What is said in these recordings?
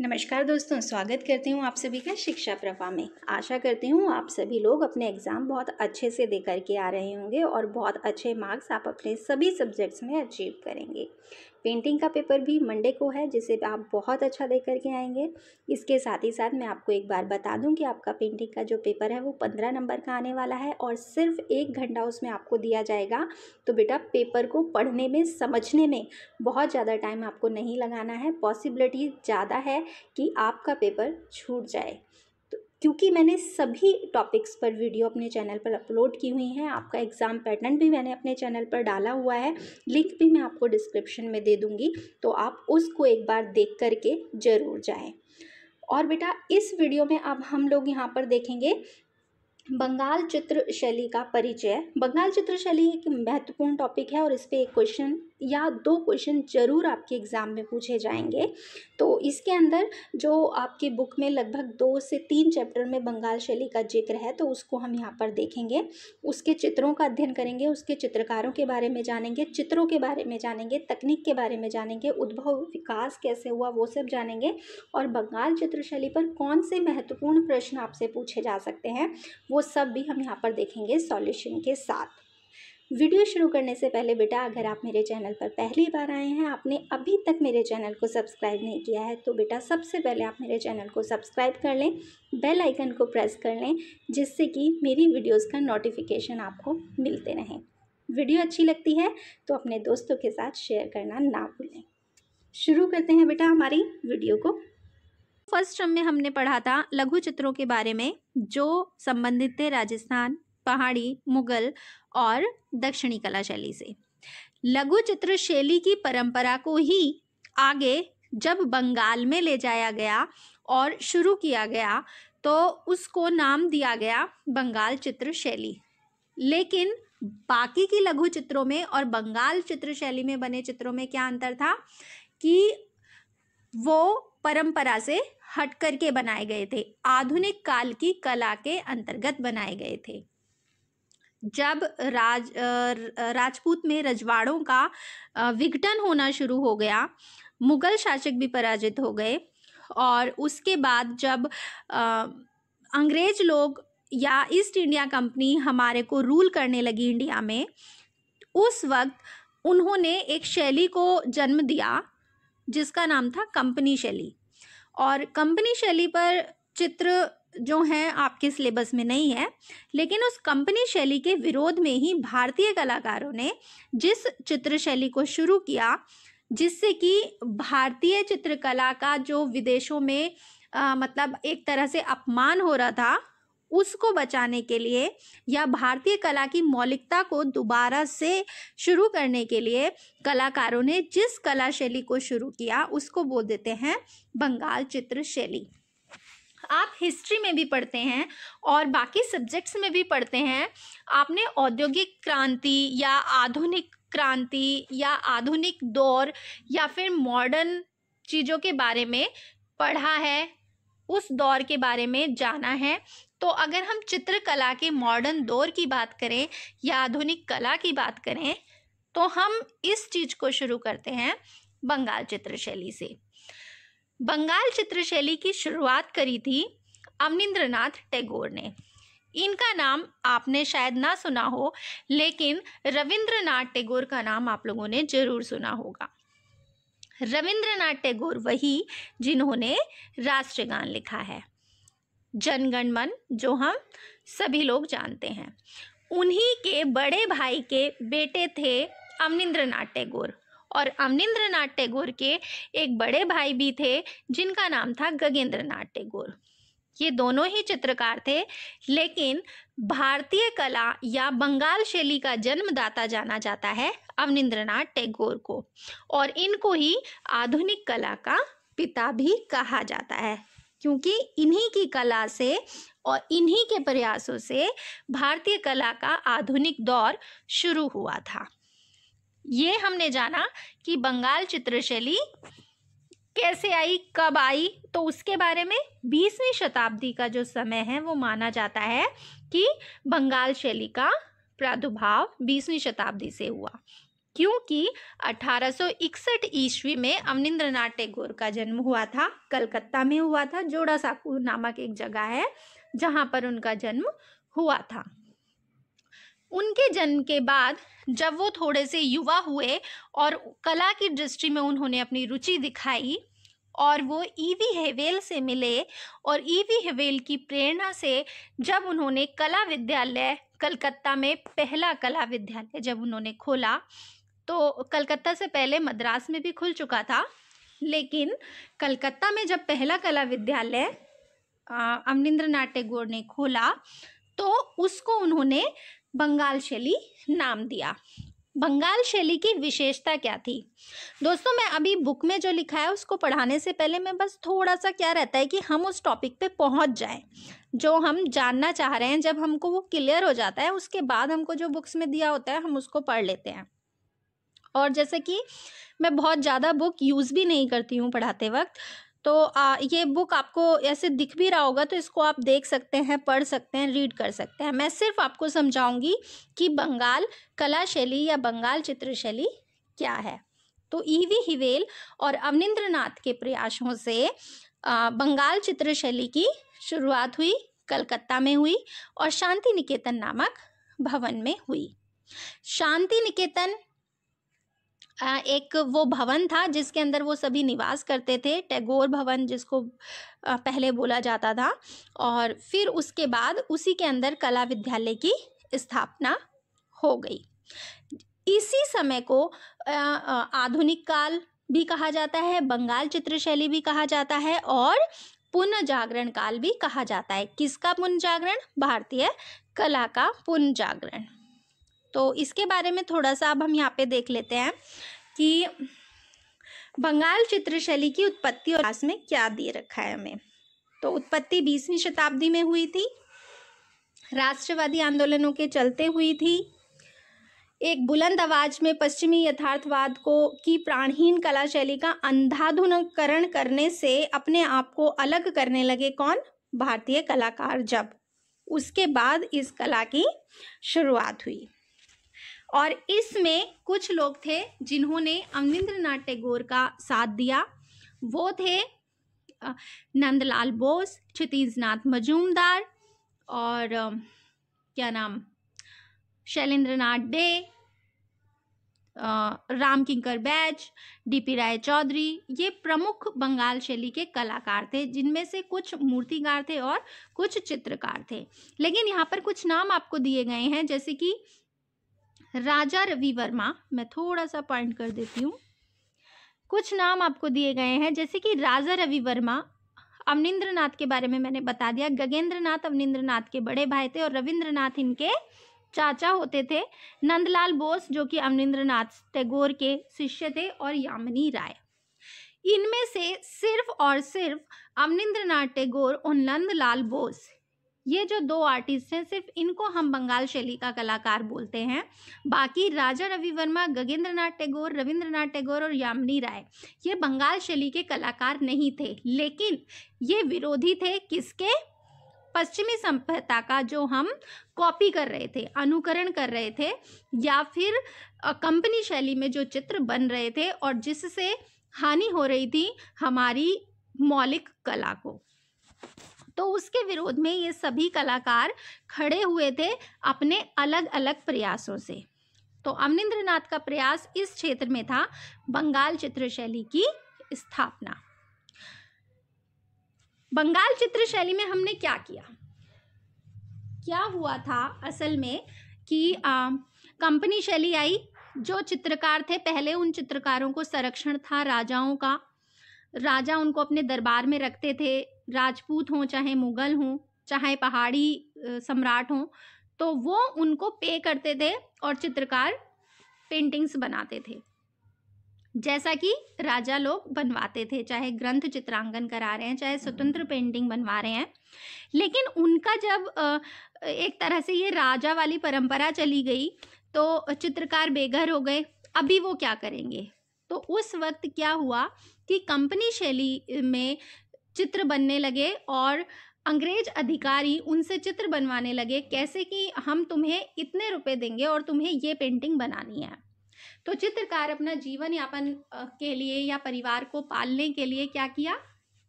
नमस्कार दोस्तों स्वागत करती हूँ आप सभी का शिक्षा प्रभा में आशा करती हूँ आप सभी लोग अपने एग्ज़ाम बहुत अच्छे से दे करके आ रहे होंगे और बहुत अच्छे मार्क्स आप अपने सभी सब्जेक्ट्स में अचीव करेंगे पेंटिंग का पेपर भी मंडे को है जिसे आप बहुत अच्छा दे करके आएंगे इसके साथ ही साथ मैं आपको एक बार बता दूं कि आपका पेंटिंग का जो पेपर है वो पंद्रह नंबर का आने वाला है और सिर्फ एक घंटा उसमें आपको दिया जाएगा तो बेटा पेपर को पढ़ने में समझने में बहुत ज़्यादा टाइम आपको नहीं लगाना है पॉसिबिलिटी ज़्यादा है कि आपका पेपर छूट जाए क्योंकि मैंने सभी टॉपिक्स पर वीडियो अपने चैनल पर अपलोड की हुई हैं आपका एग्ज़ाम पैटर्न भी मैंने अपने चैनल पर डाला हुआ है लिंक भी मैं आपको डिस्क्रिप्शन में दे दूँगी तो आप उसको एक बार देख करके ज़रूर जाएँ और बेटा इस वीडियो में अब हम लोग यहाँ पर देखेंगे बंगाल चित्र शैली का परिचय बंगाल चित्र शैली एक महत्वपूर्ण टॉपिक है और इस पर एक क्वेश्चन या दो क्वेश्चन ज़रूर आपके एग्ज़ाम में पूछे जाएंगे तो इसके अंदर जो आपकी बुक में लगभग दो से तीन चैप्टर में बंगाल शैली का जिक्र है तो उसको हम यहाँ पर देखेंगे उसके चित्रों का अध्ययन करेंगे उसके चित्रकारों के बारे में जानेंगे चित्रों के बारे में जानेंगे तकनीक के बारे में जानेंगे उद्भव विकास कैसे हुआ वो सब जानेंगे और बंगाल चित्रशैली पर कौन से महत्वपूर्ण प्रश्न आपसे पूछे जा सकते हैं वो सब भी हम यहाँ पर देखेंगे सॉल्यूशन के साथ वीडियो शुरू करने से पहले बेटा अगर आप मेरे चैनल पर पहली बार आए हैं आपने अभी तक मेरे चैनल को सब्सक्राइब नहीं किया है तो बेटा सबसे पहले आप मेरे चैनल को सब्सक्राइब कर लें बेल आइकन को प्रेस कर लें जिससे कि मेरी वीडियोस का नोटिफिकेशन आपको मिलते रहें वीडियो अच्छी लगती है तो अपने दोस्तों के साथ शेयर करना ना भूलें शुरू करते हैं बेटा हमारी वीडियो को फर्स्ट टर्म में हमने पढ़ा था लघु चित्रों के बारे में जो संबंधित थे राजस्थान पहाड़ी मुगल और दक्षिणी कला शैली से लघु चित्र शैली की परंपरा को ही आगे जब बंगाल में ले जाया गया और शुरू किया गया तो उसको नाम दिया गया बंगाल चित्र शैली लेकिन बाकी की लघु चित्रों में और बंगाल चित्र शैली में बने चित्रों में क्या अंतर था कि वो परंपरा से हट करके बनाए गए थे आधुनिक काल की कला के अंतर्गत बनाए गए थे जब राज राजपूत में रजवाड़ों का विघटन होना शुरू हो गया मुग़ल शासक भी पराजित हो गए और उसके बाद जब अंग्रेज़ लोग या ईस्ट इंडिया कंपनी हमारे को रूल करने लगी इंडिया में उस वक्त उन्होंने एक शैली को जन्म दिया जिसका नाम था कंपनी शैली और कंपनी शैली पर चित्र जो हैं आपके सिलेबस में नहीं है लेकिन उस कंपनी शैली के विरोध में ही भारतीय कलाकारों ने जिस चित्र शैली को शुरू किया जिससे कि भारतीय चित्रकला का जो विदेशों में आ, मतलब एक तरह से अपमान हो रहा था उसको बचाने के लिए या भारतीय कला की मौलिकता को दोबारा से शुरू करने के लिए कलाकारों ने जिस कला शैली को शुरू किया उसको बोल देते हैं बंगाल चित्र शैली आप हिस्ट्री में भी पढ़ते हैं और बाकी सब्जेक्ट्स में भी पढ़ते हैं आपने औद्योगिक क्रांति या आधुनिक क्रांति या आधुनिक दौर या फिर मॉडर्न चीज़ों के बारे में पढ़ा है उस दौर के बारे में जाना है तो अगर हम चित्रकला के मॉडर्न दौर की बात करें या आधुनिक कला की बात करें तो हम इस चीज़ को शुरू करते हैं बंगाल चित्रशैली से बंगाल चित्रशैली की शुरुआत करी थी अमनिंद्रनाथ टैगोर ने इनका नाम आपने शायद ना सुना हो लेकिन रविंद्रनाथ टैगोर का नाम आप लोगों ने जरूर सुना होगा रविंद्रनाथ टैगोर वही जिन्होंने राष्ट्रगान लिखा है जनगण मन जो हम सभी लोग जानते हैं उन्हीं के बड़े भाई के बेटे थे अमनिंद्रनाथ टैगोर और अवनिंद्र नाथ टैगोर के एक बड़े भाई भी थे जिनका नाम था गगेंद्र नाथ टैगोर ये दोनों ही चित्रकार थे लेकिन भारतीय कला या बंगाल शैली का जन्मदाता जाना जाता है अवनिंद्र नाथ टैगोर को और इनको ही आधुनिक कला का पिता भी कहा जाता है क्योंकि इन्हीं की कला से और इन्हीं के प्रयासों से भारतीय कला का आधुनिक दौर शुरू हुआ था ये हमने जाना कि बंगाल चित्रशैली कैसे आई कब आई तो उसके बारे में बीसवीं शताब्दी का जो समय है वो माना जाता है कि बंगाल शैली का प्रादुर्भाव बीसवीं शताब्दी से हुआ क्योंकि 1861 ईस्वी में अवनिंद्रनाथ टैगोर का जन्म हुआ था कलकत्ता में हुआ था जोड़ा साकू नामक एक जगह है जहाँ पर उनका जन्म हुआ था उनके जन्म के बाद जब वो थोड़े से युवा हुए और कला की दृष्टि में उन्होंने अपनी रुचि दिखाई और वो ईवी e हेवेल से मिले और ईवी e हेवेल की प्रेरणा से जब उन्होंने कला विद्यालय कलकत्ता में पहला कला विद्यालय जब उन्होंने खोला तो कलकत्ता से पहले मद्रास में भी खुल चुका था लेकिन कलकत्ता में जब पहला कला विद्यालय अमरिंद्र नाथ टैगोर ने खोला तो उसको उन्होंने बंगाल शैली नाम दिया बंगाल शैली की विशेषता क्या थी दोस्तों मैं अभी बुक में जो लिखा है उसको पढ़ाने से पहले मैं बस थोड़ा सा क्या रहता है कि हम उस टॉपिक पे पहुंच जाएं जो हम जानना चाह रहे हैं जब हमको वो क्लियर हो जाता है उसके बाद हमको जो बुक्स में दिया होता है हम उसको पढ़ लेते हैं और जैसे कि मैं बहुत ज़्यादा बुक यूज़ भी नहीं करती हूँ पढ़ाते वक्त तो आ, ये बुक आपको ऐसे दिख भी रहा होगा तो इसको आप देख सकते हैं पढ़ सकते हैं रीड कर सकते हैं मैं सिर्फ आपको समझाऊंगी कि बंगाल कला शैली या बंगाल चित्रशैली क्या है तो ईवी e हिवेल और अवनिंद्र के प्रयासों से आ, बंगाल शैली की शुरुआत हुई कलकत्ता में हुई और शांति निकेतन नामक भवन में हुई शांति निकेतन एक वो भवन था जिसके अंदर वो सभी निवास करते थे टैगोर भवन जिसको पहले बोला जाता था और फिर उसके बाद उसी के अंदर कला विद्यालय की स्थापना हो गई इसी समय को आधुनिक काल भी कहा जाता है बंगाल चित्रशैली भी कहा जाता है और पुनः जागरण काल भी कहा जाता है किसका पुनः जागरण भारतीय कला का पुनः जागरण तो इसके बारे में थोड़ा सा अब हम यहाँ पे देख लेते हैं कि बंगाल चित्रशैली की उत्पत्ति और इतिहास में क्या दे रखा है हमें तो उत्पत्ति बीसवीं शताब्दी में हुई थी राष्ट्रवादी आंदोलनों के चलते हुई थी एक बुलंद आवाज में पश्चिमी यथार्थवाद को की प्राणहीन कला शैली का अंधाधुनकरण करने से अपने आप को अलग करने लगे कौन भारतीय कलाकार जब उसके बाद इस कला की शुरुआत हुई और इसमें कुछ लोग थे जिन्होंने नाथ टैगोर का साथ दिया वो थे नंदलाल बोस क्षितिजनाथ मजूमदार और क्या नाम शैलेंद्रनाथ डे राम किंकर डी डीपी राय चौधरी ये प्रमुख बंगाल शैली के कलाकार थे जिनमें से कुछ मूर्तिकार थे और कुछ चित्रकार थे लेकिन यहाँ पर कुछ नाम आपको दिए गए हैं जैसे कि राजा रवि वर्मा मैं थोड़ा सा पॉइंट कर देती हूँ कुछ नाम आपको दिए गए हैं जैसे कि राजा रवि वर्मा अवनिंद्र के बारे में मैंने बता दिया गगेंद्र नाथ के बड़े भाई थे और रविंद्र इनके चाचा होते थे नंदलाल बोस जो कि अवनिंद्र टैगोर के शिष्य थे और यामिनी राय इनमें से सिर्फ और सिर्फ अवनिंद्र टैगोर और नंदलाल बोस ये जो दो आर्टिस्ट हैं सिर्फ इनको हम बंगाल शैली का कलाकार बोलते हैं बाकी राजा रवि वर्मा गगेंद्र नाथ टैगोर रविंद्रनाथ टैगोर और यामिनी राय ये बंगाल शैली के कलाकार नहीं थे लेकिन ये विरोधी थे किसके पश्चिमी सभ्यता का जो हम कॉपी कर रहे थे अनुकरण कर रहे थे या फिर कंपनी शैली में जो चित्र बन रहे थे और जिससे हानि हो रही थी हमारी मौलिक कला को तो उसके विरोध में ये सभी कलाकार खड़े हुए थे अपने अलग अलग प्रयासों से तो अमनिंद्र नाथ का प्रयास इस क्षेत्र में था बंगाल चित्रशैली की स्थापना बंगाल चित्रशैली में हमने क्या किया क्या हुआ था असल में कि कंपनी शैली आई जो चित्रकार थे पहले उन चित्रकारों को संरक्षण था राजाओं का राजा उनको अपने दरबार में रखते थे राजपूत हों चाहे मुग़ल हों चाहे पहाड़ी सम्राट हों तो वो उनको पे करते थे और चित्रकार पेंटिंग्स बनाते थे जैसा कि राजा लोग बनवाते थे चाहे ग्रंथ चित्रांकन करा रहे हैं चाहे स्वतंत्र पेंटिंग बनवा रहे हैं लेकिन उनका जब एक तरह से ये राजा वाली परंपरा चली गई तो चित्रकार बेघर हो गए अभी वो क्या करेंगे तो उस वक्त क्या हुआ कि कंपनी शैली में चित्र बनने लगे और अंग्रेज अधिकारी उनसे चित्र बनवाने लगे कैसे कि हम तुम्हें इतने रुपए देंगे और तुम्हें ये पेंटिंग बनानी है तो चित्रकार अपना जीवन यापन के लिए या परिवार को पालने के लिए क्या किया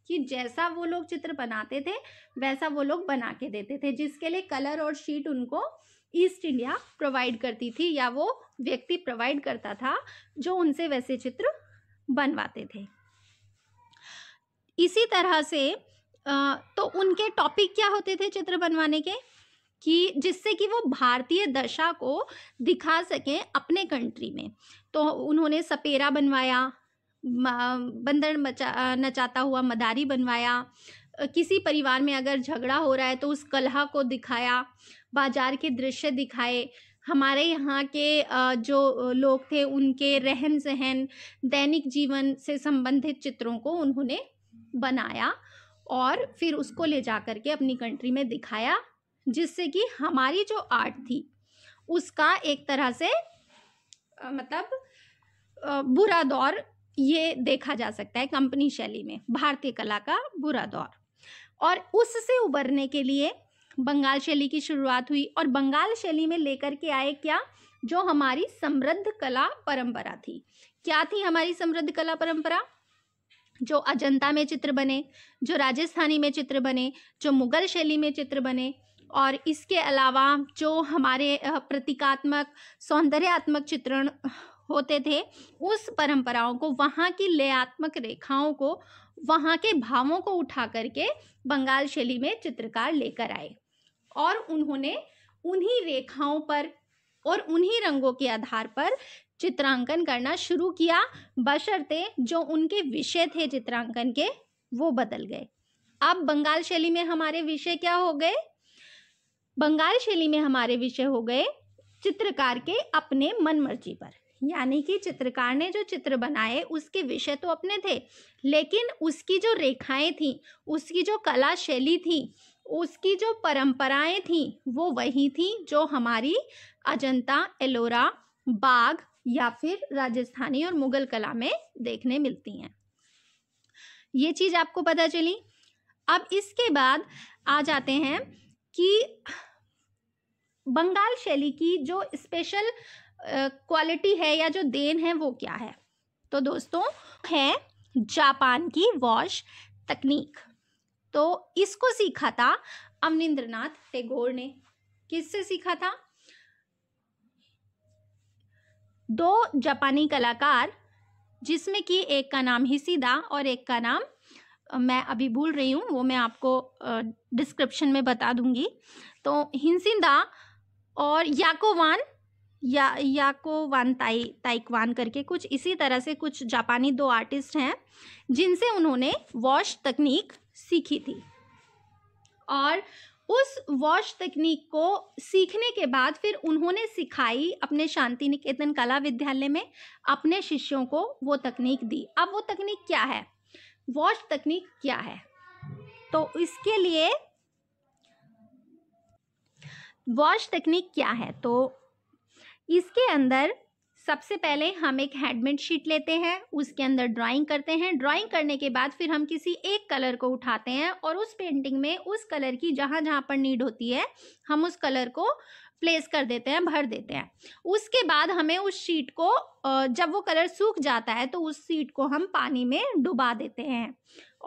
कि जैसा वो लोग चित्र बनाते थे वैसा वो लोग बना के देते थे जिसके लिए कलर और शीट उनको ईस्ट इंडिया प्रोवाइड करती थी या वो व्यक्ति प्रोवाइड करता था जो उनसे वैसे चित्र बनवाते थे इसी तरह से तो उनके टॉपिक क्या होते थे चित्र बनवाने के कि जिससे कि वो भारतीय दशा को दिखा सकें अपने कंट्री में तो उन्होंने सपेरा बनवाया बंदर मचा नचाता हुआ मदारी बनवाया किसी परिवार में अगर झगड़ा हो रहा है तो उस कलहा को दिखाया बाजार के दृश्य दिखाए हमारे यहाँ के जो लोग थे उनके रहन सहन दैनिक जीवन से संबंधित चित्रों को उन्होंने बनाया और फिर उसको ले जा कर के अपनी कंट्री में दिखाया जिससे कि हमारी जो आर्ट थी उसका एक तरह से मतलब बुरा दौर ये देखा जा सकता है कंपनी शैली में भारतीय कला का बुरा दौर और उससे उबरने के लिए बंगाल शैली की शुरुआत हुई और बंगाल शैली में लेकर के आए क्या जो हमारी समृद्ध कला परंपरा थी क्या थी हमारी समृद्ध कला परंपरा जो अजंता में चित्र बने जो राजस्थानी में चित्र बने जो मुगल शैली में चित्र बने और इसके अलावा जो हमारे प्रतीकात्मक सौंदर्यात्मक चित्रण होते थे उस परंपराओं को वहाँ की लयात्मक रेखाओं को वहाँ के भावों को उठा करके बंगाल शैली में चित्रकार लेकर आए और उन्होंने उन्हीं रेखाओं पर और उन्हीं रंगों के आधार पर चित्रांकन करना शुरू किया बशर्ते जो उनके विषय थे चित्रांकन के वो बदल गए अब बंगाल शैली में हमारे विषय क्या हो गए बंगाल शैली में हमारे विषय हो गए चित्रकार के अपने मनमर्जी पर यानी कि चित्रकार ने जो चित्र बनाए उसके विषय तो अपने थे लेकिन उसकी जो रेखाएं थीं उसकी जो कला शैली थी उसकी जो परंपराएं थीं वो वही थी जो हमारी अजंता एलोरा बाघ या फिर राजस्थानी और मुगल कला में देखने मिलती हैं ये चीज़ आपको पता चली अब इसके बाद आ जाते हैं कि बंगाल शैली की जो स्पेशल क्वालिटी है या जो देन है वो क्या है तो दोस्तों है जापान की वॉश तकनीक तो इसको सीखा था अमनिंद्रनाथ टेगोर ने किससे सीखा था दो जापानी कलाकार जिसमें कि एक का नाम हिसीदा और एक का नाम मैं अभी भूल रही हूँ वो मैं आपको डिस्क्रिप्शन में बता दूंगी तो हिंसिदा और याकोवान या याकोवान ताई ताइकवान करके कुछ इसी तरह से कुछ जापानी दो आर्टिस्ट हैं जिनसे उन्होंने वॉश तकनीक सीखी थी और उस वॉश तकनीक को सीखने के बाद फिर उन्होंने सिखाई अपने शांति निकेतन कला विद्यालय में अपने शिष्यों को वो तकनीक दी अब वो तकनीक क्या है वॉश तकनीक क्या है तो इसके लिए वॉश तकनीक क्या है तो इसके अंदर सबसे पहले हम एक हैंडमेड शीट लेते हैं उसके अंदर ड्राइंग करते हैं ड्राइंग करने के बाद फिर हम किसी एक कलर को उठाते हैं और उस पेंटिंग में उस कलर की जहाँ जहाँ पर नीड होती है हम उस कलर को प्लेस कर देते हैं भर देते हैं उसके बाद हमें उस शीट को जब वो कलर सूख जाता है तो उस शीट को हम पानी में डुबा देते हैं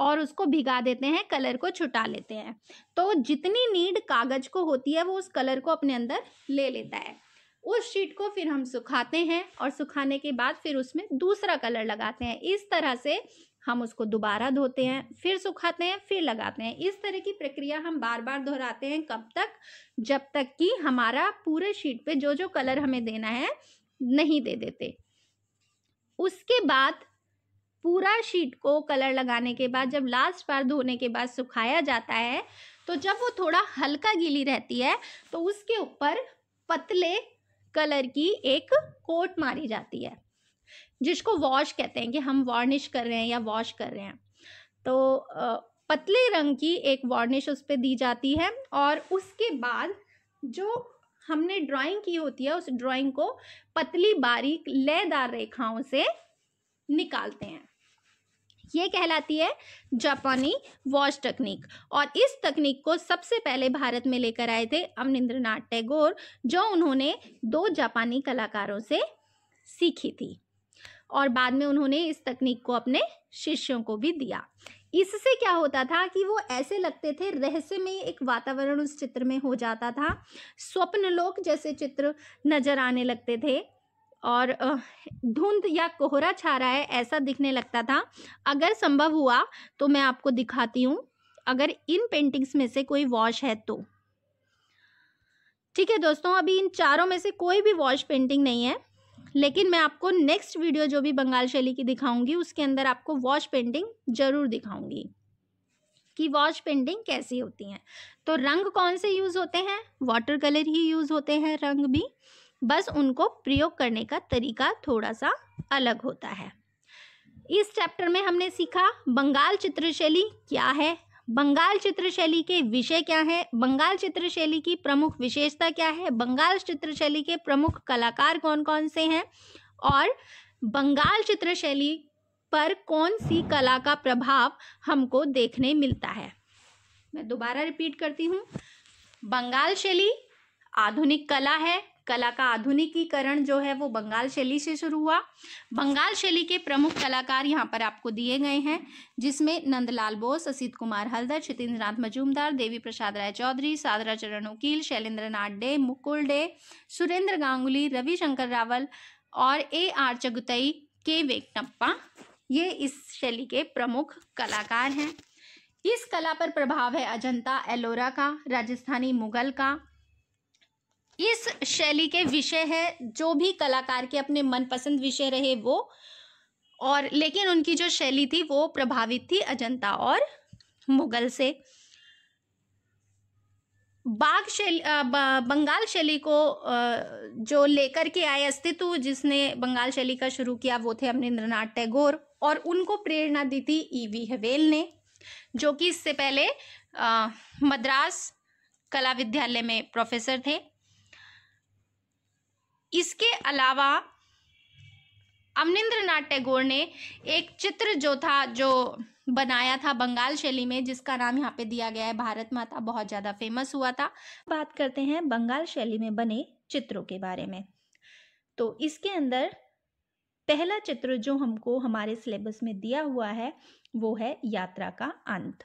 और उसको भिगा देते हैं कलर को छुटा लेते हैं तो जितनी नीड कागज़ को होती है वो उस कलर को अपने अंदर ले लेता है उस शीट को फिर हम सुखाते हैं और सुखाने के बाद फिर उसमें दूसरा कलर लगाते हैं इस तरह से हम उसको दोबारा धोते हैं फिर सुखाते हैं फिर लगाते हैं इस तरह की प्रक्रिया हम बार बार दोहराते हैं कब तक जब तक कि हमारा पूरे शीट पे जो जो कलर हमें देना है नहीं दे देते उसके बाद पूरा शीट को कलर लगाने के बाद जब लास्ट बार धोने के बाद सुखाया जाता है तो जब वो थोड़ा हल्का गीली रहती है तो उसके ऊपर पतले कलर की एक कोट मारी जाती है जिसको वॉश कहते हैं कि हम वार्निश कर रहे हैं या वॉश कर रहे हैं तो पतले रंग की एक वार्निश उस पर दी जाती है और उसके बाद जो हमने ड्राइंग की होती है उस ड्राइंग को पतली बारीक लयदार रेखाओं से निकालते हैं ये कहलाती है जापानी वॉश तकनीक और इस तकनीक को सबसे पहले भारत में लेकर आए थे अमनिंद्रनाथ टैगोर जो उन्होंने दो जापानी कलाकारों से सीखी थी और बाद में उन्होंने इस तकनीक को अपने शिष्यों को भी दिया इससे क्या होता था कि वो ऐसे लगते थे रहस्य में एक वातावरण उस चित्र में हो जाता था स्वप्नलोक जैसे चित्र नजर आने लगते थे और धुंध या कोहरा छा रहा है ऐसा दिखने लगता था अगर संभव हुआ तो मैं आपको दिखाती हूँ अगर इन पेंटिंग्स में से कोई वॉश है तो ठीक है दोस्तों अभी इन चारों में से कोई भी वॉश पेंटिंग नहीं है लेकिन मैं आपको नेक्स्ट वीडियो जो भी बंगाल शैली की दिखाऊंगी उसके अंदर आपको वॉश पेंटिंग जरूर दिखाऊंगी कि वॉश पेंटिंग कैसी होती हैं तो रंग कौन से यूज़ होते हैं वाटर कलर ही यूज़ होते हैं रंग भी बस उनको प्रयोग करने का तरीका थोड़ा सा अलग होता है इस चैप्टर में हमने सीखा बंगाल चित्रशैली क्या है बंगाल चित्रशैली के विषय क्या है बंगाल चित्रशैली की प्रमुख विशेषता क्या है बंगाल चित्रशैली के प्रमुख कलाकार कौन कौन से हैं और बंगाल चित्रशैली पर कौन सी कला का प्रभाव हमको देखने मिलता है मैं दोबारा रिपीट करती हूँ बंगाल शैली आधुनिक कला है कला का आधुनिकीकरण जो है वो बंगाल शैली से शुरू हुआ बंगाल शैली के प्रमुख कलाकार यहाँ पर आपको दिए गए हैं जिसमें नंदलाल बोस असित कुमार हल्दर जितेंद्रनाथ मजूमदार देवी प्रसाद राय चौधरी सादरा चरण उकील शैलेंद्र नाथ डे मुकुल डे सुरेंद्र गांगुली रविशंकर रावल और ए आर चगुतई के वेकटप्पा ये इस शैली के प्रमुख कलाकार हैं इस कला पर प्रभाव है अजंता एलोरा का राजस्थानी मुगल का इस शैली के विषय है जो भी कलाकार के अपने मनपसंद विषय रहे वो और लेकिन उनकी जो शैली थी वो प्रभावित थी अजंता और मुगल से बाग शैली बंगाल शैली को जो लेकर के आए अस्तित्व जिसने बंगाल शैली का शुरू किया वो थे अमरेंद्रनाथ टैगोर और उनको प्रेरणा दी थी ईवी हवेल ने जो कि इससे पहले मद्रास कला विद्यालय में प्रोफेसर थे इसके अलावा अमनिंद्र नाथ टैगोर ने एक चित्र जो था जो बनाया था बंगाल शैली में जिसका नाम यहाँ पे दिया गया है भारत माता बहुत ज़्यादा फेमस हुआ था बात करते हैं बंगाल शैली में बने चित्रों के बारे में तो इसके अंदर पहला चित्र जो हमको हमारे सिलेबस में दिया हुआ है वो है यात्रा का अंत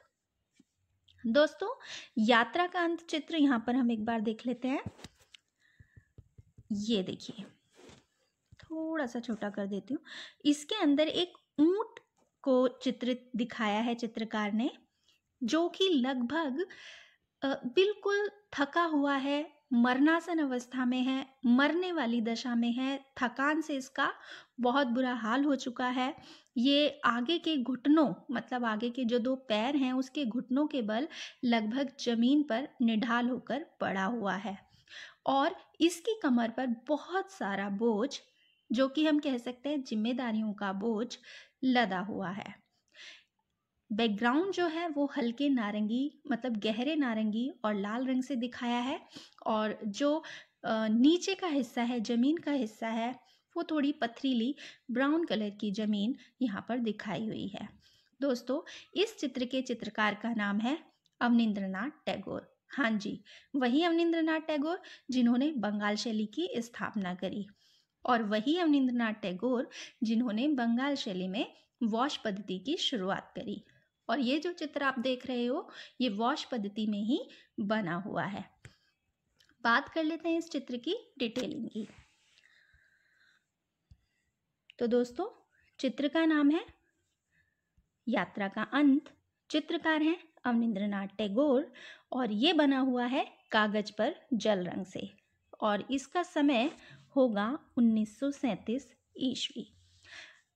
दोस्तों यात्रा का अंत चित्र यहाँ पर हम एक बार देख लेते हैं ये देखिए थोड़ा सा छोटा कर देती हूँ इसके अंदर एक ऊंट को चित्रित दिखाया है चित्रकार ने जो कि लगभग बिल्कुल थका हुआ है मरनासन अवस्था में है मरने वाली दशा में है थकान से इसका बहुत बुरा हाल हो चुका है ये आगे के घुटनों मतलब आगे के जो दो पैर हैं उसके घुटनों के बल लगभग जमीन पर निढाल होकर पड़ा हुआ है और इसकी कमर पर बहुत सारा बोझ जो कि हम कह सकते हैं जिम्मेदारियों का बोझ लदा हुआ है बैकग्राउंड जो है वो हल्के नारंगी मतलब गहरे नारंगी और लाल रंग से दिखाया है और जो नीचे का हिस्सा है ज़मीन का हिस्सा है वो थोड़ी पथरीली ब्राउन कलर की ज़मीन यहाँ पर दिखाई हुई है दोस्तों इस चित्र के चित्रकार का नाम है अवनिंद्रनाथ टैगोर हाँ जी वही अवनिंद्रनाथ टैगोर जिन्होंने बंगाल शैली की स्थापना करी और वही अवनिंद्रनाथ टैगोर जिन्होंने बंगाल शैली में वॉश पद्धति की शुरुआत करी और ये जो चित्र आप देख रहे हो ये वॉश पद्धति में ही बना हुआ है बात कर लेते हैं इस चित्र की डिटेलिंग की तो दोस्तों चित्र का नाम है यात्रा का अंत चित्रकार हैं अवनिंद्रनाथ टैगोर और ये बना हुआ है कागज पर जल रंग से और इसका समय होगा 1937 ईस्वी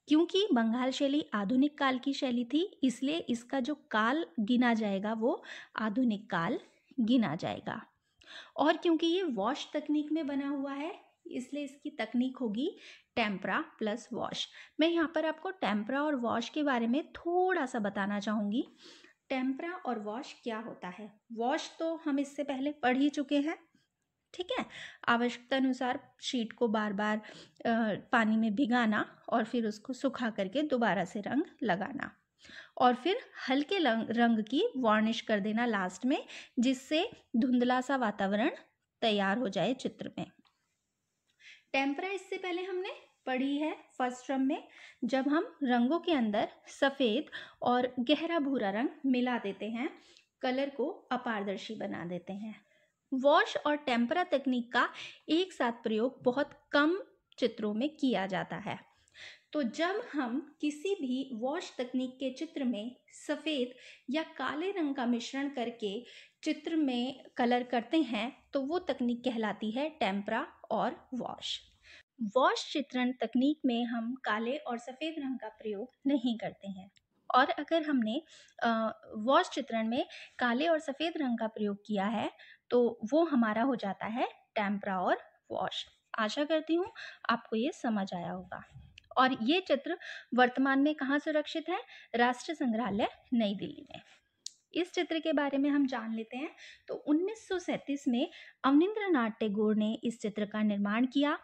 क्योंकि बंगाल शैली आधुनिक काल की शैली थी इसलिए इसका जो काल गिना जाएगा वो आधुनिक काल गिना जाएगा और क्योंकि ये वॉश तकनीक में बना हुआ है इसलिए इसकी तकनीक होगी टेम्परा प्लस वॉश मैं यहाँ पर आपको टेम्परा और वॉश के बारे में थोड़ा सा बताना चाहूँगी टेम्परा और वॉश क्या होता है वॉश तो हम इससे पहले पढ़ ही चुके हैं ठीक है आवश्यकता अनुसार शीट को बार बार पानी में भिगाना और फिर उसको सुखा करके दोबारा से रंग लगाना और फिर हल्के रंग की वार्निश कर देना लास्ट में जिससे धुंधला सा वातावरण तैयार हो जाए चित्र में टेम्परा इससे पहले हमने पढ़ी है फर्स्ट टर्म में जब हम रंगों के अंदर सफ़ेद और गहरा भूरा रंग मिला देते हैं कलर को अपारदर्शी बना देते हैं वॉश और टेम्परा तकनीक का एक साथ प्रयोग बहुत कम चित्रों में किया जाता है तो जब हम किसी भी वॉश तकनीक के चित्र में सफ़ेद या काले रंग का मिश्रण करके चित्र में कलर करते हैं तो वो तकनीक कहलाती है टेम्परा और वॉश वॉश चित्रण तकनीक में हम काले और सफ़ेद रंग का प्रयोग नहीं करते हैं और अगर हमने वॉश चित्रण में काले और सफ़ेद रंग का प्रयोग किया है तो वो हमारा हो जाता है टैम्परा और वॉश आशा करती हूँ आपको ये समझ आया होगा और ये चित्र वर्तमान में कहाँ सुरक्षित है राष्ट्रीय संग्रहालय नई दिल्ली में इस चित्र के बारे में हम जान लेते हैं तो 1937 में अवनिंद्र नाथ टैगोर ने इस चित्र का निर्माण किया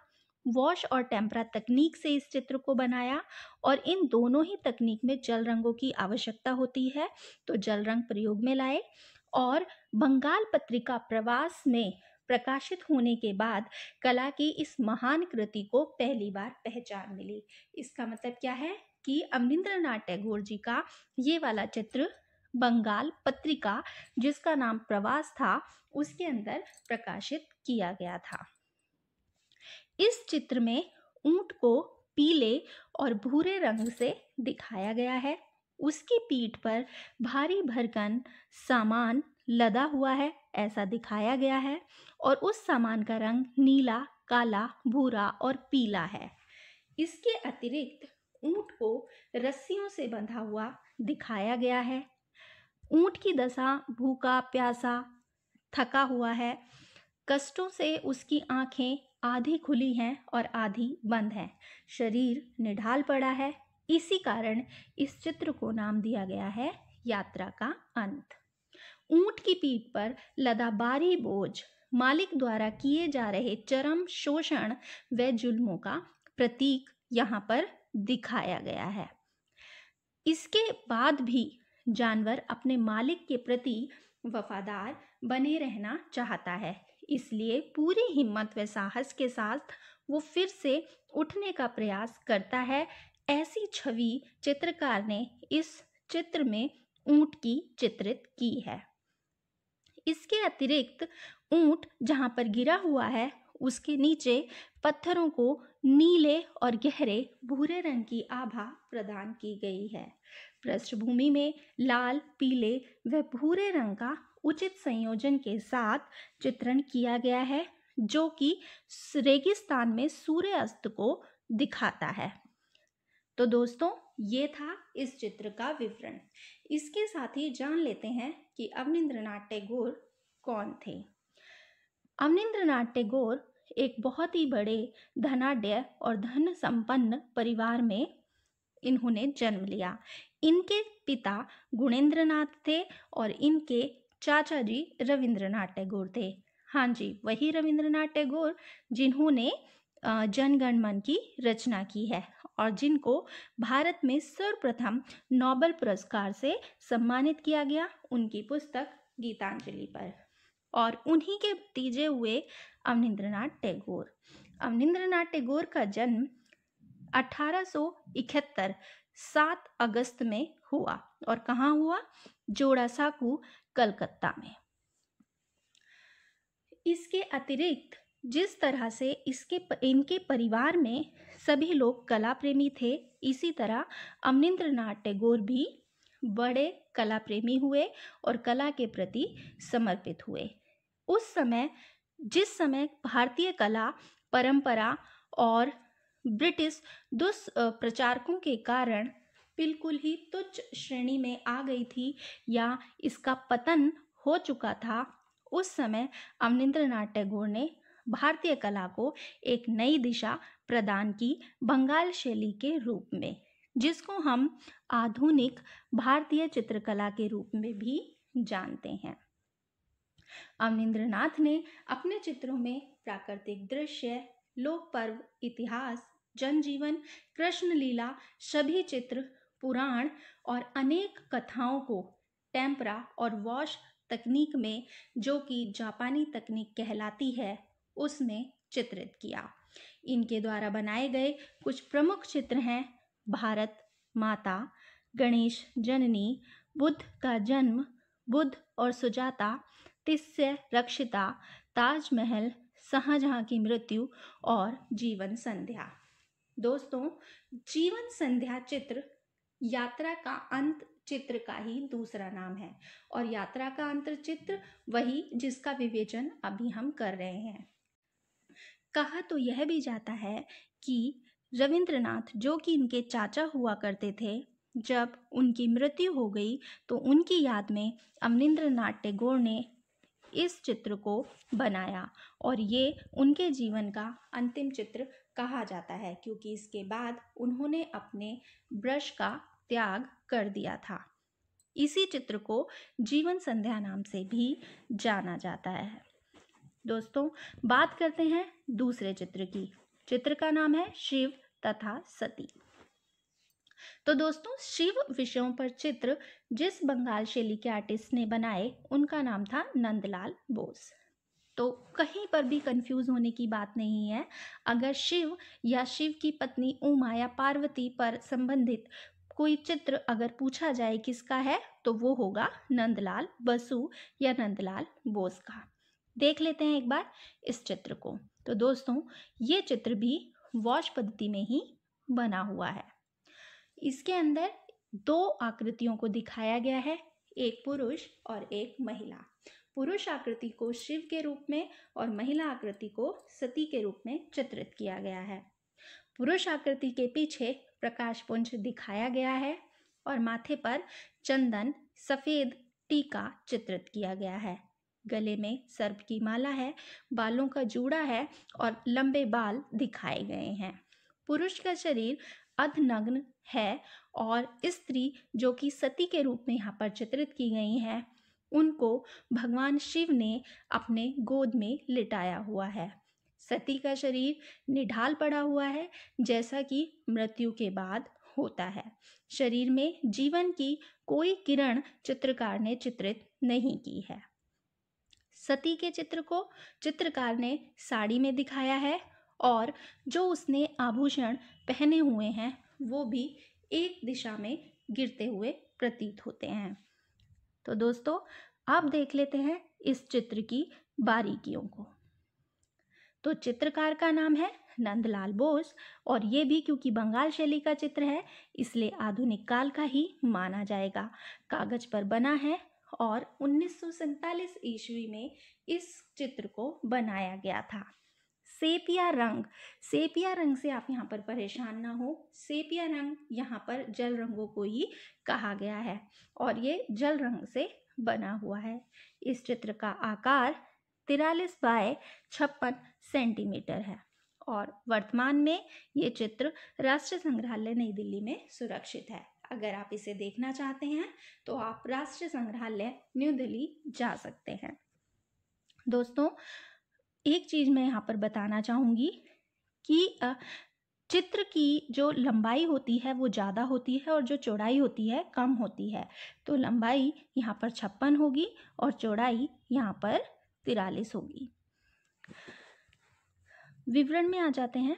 वॉश और टेम्परा तकनीक से इस चित्र को बनाया और इन दोनों ही तकनीक में जल रंगों की आवश्यकता होती है तो जल रंग प्रयोग में लाए और बंगाल पत्रिका प्रवास में प्रकाशित होने के बाद कला की इस महान कृति को पहली बार पहचान मिली इसका मतलब क्या है कि नाथ टैगोर जी का ये वाला चित्र बंगाल पत्रिका जिसका नाम प्रवास था उसके अंदर प्रकाशित किया गया था इस चित्र में ऊंट को पीले और भूरे रंग से दिखाया गया है उसकी पीठ पर भारी भरकन सामान लदा हुआ है ऐसा दिखाया गया है और उस सामान का रंग नीला काला भूरा और पीला है इसके अतिरिक्त ऊंट को रस्सियों से बंधा हुआ दिखाया गया है ऊंट की दशा भूखा प्यासा थका हुआ है कष्टों से उसकी आंखें आधी खुली हैं और आधी बंद हैं शरीर निढाल पड़ा है इसी कारण इस चित्र को नाम दिया गया है यात्रा का अंत ऊंट की पीठ पर लदा बारी बोझ मालिक द्वारा किए जा रहे चरम शोषण व जुल्मों का प्रतीक यहाँ पर दिखाया गया है इसके बाद भी जानवर अपने मालिक के प्रति वफादार बने रहना चाहता है इसलिए पूरी हिम्मत व साहस के साथ वो फिर से उठने का प्रयास करता है ऐसी छवि चित्रकार ने इस चित्र में ऊंट की चित्रित की है इसके अतिरिक्त ऊंट जहां पर गिरा हुआ है उसके नीचे पत्थरों को नीले और गहरे भूरे रंग की आभा प्रदान की गई है पृष्ठभूमि में लाल पीले व भूरे रंग का उचित संयोजन के साथ चित्रण किया गया है जो कि रेगिस्तान में सूर्य अस्त को दिखाता है तो दोस्तों ये था इस चित्र का विवरण इसके साथ ही जान लेते हैं कि अवनिंद्रनाथ टैगोर कौन थे अवनिंद्रनाथ टैगोर एक बहुत ही बड़े धनाढ़ और धन संपन्न परिवार में इन्होंने जन्म लिया इनके पिता गुणेंद्रनाथ थे और इनके चाचा जी रविंद्रनाथ टैगोर थे हाँ जी वही रविंद्रनाथ टैगोर जिन्होंने जनगण मन की रचना की है और जिनको भारत में सर्वप्रथम नोबेल पुरस्कार से सम्मानित किया गया उनकी पुस्तक गीतांजलि पर और उन्हीं के भतीजे हुए अवनिंद्रनाथ टैगोर अवनिंद्रनाथ टैगोर का जन्म 1871 सात अगस्त में हुआ और कहाँ हुआ जोड़ासाकू कलकत्ता में इसके अतिरिक्त जिस तरह से इसके इनके परिवार में सभी लोग कला प्रेमी थे इसी तरह अमनिंद्र नाथ टैगोर भी बड़े कला प्रेमी हुए और कला के प्रति समर्पित हुए उस समय जिस समय भारतीय कला परंपरा और ब्रिटिश दुष्प्रचारकों के कारण बिल्कुल ही तुच्छ श्रेणी में आ गई थी या इसका पतन हो चुका था उस समय अवनिंद्रनाथ टैगोर ने भारतीय कला को एक नई दिशा प्रदान की बंगाल शैली के रूप में जिसको हम आधुनिक भारतीय चित्रकला के रूप में भी जानते हैं अवनिंद्रनाथ ने अपने चित्रों में प्राकृतिक दृश्य लोक पर्व इतिहास जनजीवन कृष्ण लीला सभी चित्र पुराण और अनेक कथाओं को टेम्परा और वॉश तकनीक में जो कि जापानी तकनीक कहलाती है उसमें चित्रित किया इनके द्वारा बनाए गए कुछ प्रमुख चित्र हैं भारत माता गणेश जननी बुद्ध का जन्म बुद्ध और सुजाता तिस्य रक्षिता ताजमहल शाहजहाँ की मृत्यु और जीवन संध्या दोस्तों जीवन संध्या चित्र यात्रा का अंत चित्र का ही दूसरा नाम है और यात्रा का अंत चित्र वही जिसका विवेचन अभी हम कर रहे हैं कहा तो यह भी जाता है कि रविंद्रनाथ जो कि इनके चाचा हुआ करते थे जब उनकी मृत्यु हो गई तो उनकी याद में अमरिंद्र नाथ टैगोर ने इस चित्र को बनाया और ये उनके जीवन का अंतिम चित्र कहा जाता है क्योंकि इसके बाद उन्होंने अपने ब्रश का त्याग कर दिया था इसी चित्र को जीवन संध्या नाम से भी जाना जाता है दोस्तों बात करते हैं दूसरे चित्र की चित्र का नाम है शिव तथा सती तो दोस्तों शिव विषयों पर चित्र जिस बंगाल शैली के आर्टिस्ट ने बनाए उनका नाम था नंदलाल बोस तो कहीं पर भी कंफ्यूज होने की बात नहीं है अगर शिव या शिव की पत्नी उमा या पार्वती पर संबंधित कोई चित्र अगर पूछा जाए किसका है तो वो होगा नंदलाल बसु या नंदलाल बोस का देख लेते हैं एक बार इस चित्र को तो दोस्तों ये चित्र भी वॉश पद्धति में ही बना हुआ है इसके अंदर दो आकृतियों को दिखाया गया है एक पुरुष और एक महिला पुरुष आकृति को शिव के रूप में और महिला आकृति को सती के रूप में चित्रित किया गया है पुरुष आकृति के पीछे प्रकाश पुंज दिखाया गया है और माथे पर चंदन सफेद टीका चित्रित किया गया है गले में सर्प की माला है बालों का जूड़ा है और लंबे बाल दिखाए गए हैं पुरुष का शरीर अधनग्न है और स्त्री जो कि सती के रूप में यहाँ पर चित्रित की गई है उनको भगवान शिव ने अपने गोद में लिटाया हुआ है सती का शरीर निढाल पड़ा हुआ है जैसा कि मृत्यु के बाद होता है शरीर में जीवन की कोई किरण चित्रकार ने चित्रित नहीं की है सती के चित्र को चित्रकार ने साड़ी में दिखाया है और जो उसने आभूषण पहने हुए हैं वो भी एक दिशा में गिरते हुए प्रतीत होते हैं तो दोस्तों आप देख लेते हैं इस चित्र की बारीकियों को तो चित्रकार का नाम है नंदलाल बोस और ये भी क्योंकि बंगाल शैली का चित्र है इसलिए आधुनिक काल का ही माना जाएगा कागज पर बना है और उन्नीस ईस्वी में इस चित्र को बनाया गया था सेपिया रंग सेपिया रंग से आप यहाँ पर परेशान ना हो सेपिया रंग यहाँ पर जल रंगों को ही कहा गया है और ये जल रंग से बना हुआ है इस चित्र का आकार तिरालीस बाय छप्पन सेंटीमीटर है और वर्तमान में ये चित्र राष्ट्रीय संग्रहालय नई दिल्ली में सुरक्षित है अगर आप इसे देखना चाहते हैं तो आप राष्ट्रीय संग्रहालय न्यू दिल्ली जा सकते हैं दोस्तों एक चीज़ मैं यहाँ पर बताना चाहूँगी कि चित्र की जो लंबाई होती है वो ज़्यादा होती है और जो चौड़ाई होती है कम होती है तो लंबाई यहाँ पर छप्पन होगी और चौड़ाई यहाँ पर तिरालीस होगी विवरण में आ जाते हैं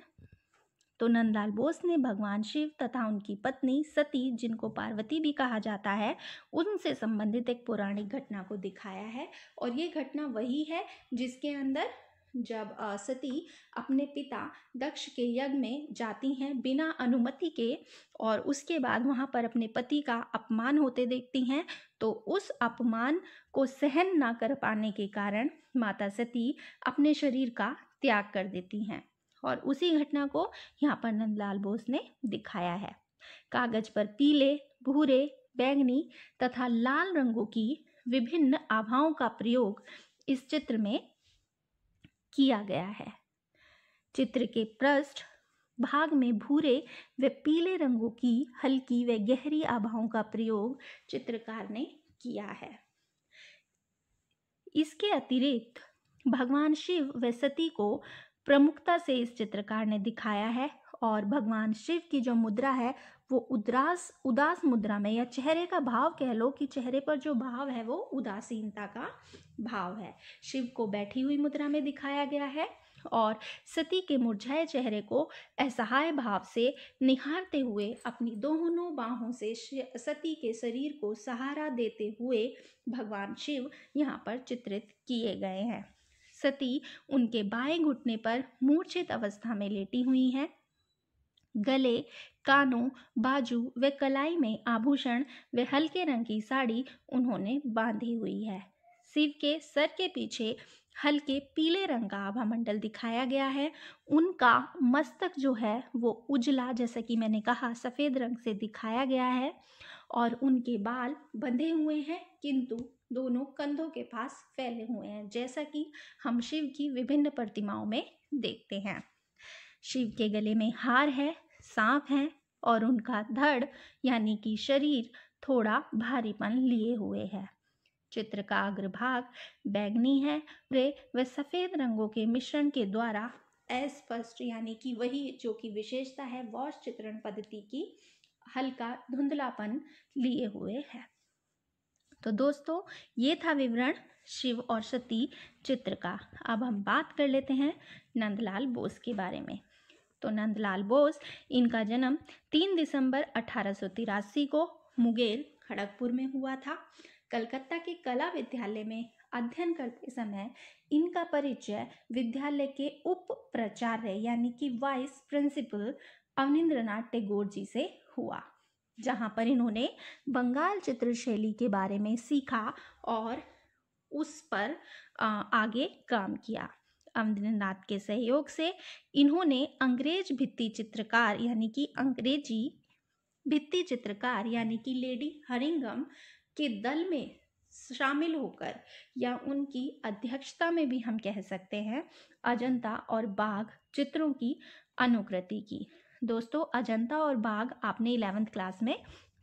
तो नंदलाल बोस ने भगवान शिव तथा उनकी पत्नी सती जिनको पार्वती भी कहा जाता है उनसे संबंधित एक पौराणिक घटना को दिखाया है और ये घटना वही है जिसके अंदर जब सती अपने पिता दक्ष के यज्ञ में जाती हैं बिना अनुमति के और उसके बाद वहाँ पर अपने पति का अपमान होते देखती हैं तो उस अपमान को सहन ना कर पाने के कारण माता सती अपने शरीर का त्याग कर देती हैं और उसी घटना को यहाँ पर नंदलाल बोस ने दिखाया है कागज पर पीले भूरे बैंगनी तथा लाल रंगों की विभिन्न आभाओं का प्रयोग इस चित्र में किया गया है चित्र के पृष्ठ भाग में भूरे व पीले रंगों की हल्की व गहरी आभाओं का प्रयोग चित्रकार ने किया है इसके अतिरिक्त भगवान शिव व सती को प्रमुखता से इस चित्रकार ने दिखाया है और भगवान शिव की जो मुद्रा है वो उदास उदास मुद्रा में या चेहरे का भाव कह लो कि चेहरे पर जो भाव है वो उदासीनता का भाव है शिव को बैठी हुई मुद्रा में दिखाया गया है और सती के मुरझाए चेहरे को असहाय भाव से निहारते हुए अपनी दोनों बाहों से सती के शरीर को सहारा देते हुए भगवान शिव यहाँ पर चित्रित किए गए हैं सती उनके बाएं घुटने पर मूर्छित अवस्था में लेटी हुई हैं गले कानों बाजू व कलाई में आभूषण व हल्के रंग की साड़ी उन्होंने बांधी हुई है शिव के सर के पीछे हल्के पीले रंग का आभा मंडल दिखाया गया है उनका मस्तक जो है वो उजला जैसा कि मैंने कहा सफ़ेद रंग से दिखाया गया है और उनके बाल बंधे हुए हैं किंतु दोनों कंधों के पास फैले हुए हैं जैसा कि हम शिव की विभिन्न प्रतिमाओं में देखते हैं शिव के गले में हार है सांप हैं और उनका धड़ यानी कि शरीर थोड़ा भारीपन लिए हुए है चित्र का अग्रभाग बैगनी है वे व सफ़ेद रंगों के मिश्रण के द्वारा अस्पष्ट यानी कि वही जो कि विशेषता है वॉश चित्रण पद्धति की हल्का धुंधलापन लिए हुए है तो दोस्तों ये था विवरण शिव और सती चित्र का अब हम बात कर लेते हैं नंदलाल बोस के बारे में तो नंदलाल बोस इनका जन्म तीन दिसंबर अठारह को मुगेर खड़गपुर में हुआ था कलकत्ता के कला विद्यालय में अध्ययन करते समय इनका परिचय विद्यालय के उप प्राचार्य यानी कि वाइस प्रिंसिपल अवनिंद्रनाथ टैगोर जी से हुआ जहाँ पर इन्होंने बंगाल चित्रशैली के बारे में सीखा और उस पर आगे काम किया अमृतनाथ के सहयोग से इन्होंने अंग्रेज भित्ति चित्रकार यानी कि अंग्रेजी भित्ति चित्रकार यानी कि लेडी हरिंगम के दल में शामिल होकर या उनकी अध्यक्षता में भी हम कह सकते हैं अजंता और बाघ चित्रों की अनुकृति की दोस्तों अजंता और बाघ आपने इलेवेंथ क्लास में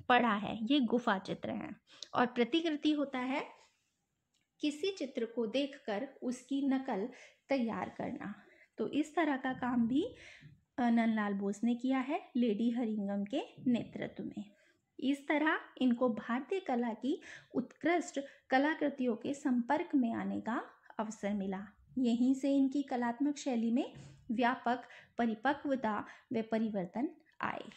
पढ़ा है ये गुफा चित्र हैं और प्रतिकृति होता है किसी चित्र को देखकर उसकी नकल तैयार करना तो इस तरह का काम भी नंदलाल बोस ने किया है लेडी हरिंगम के नेतृत्व में इस तरह इनको भारतीय कला की उत्कृष्ट कलाकृतियों के संपर्क में आने का अवसर मिला यहीं से इनकी कलात्मक शैली में व्यापक परिपक्वता व परिवर्तन आए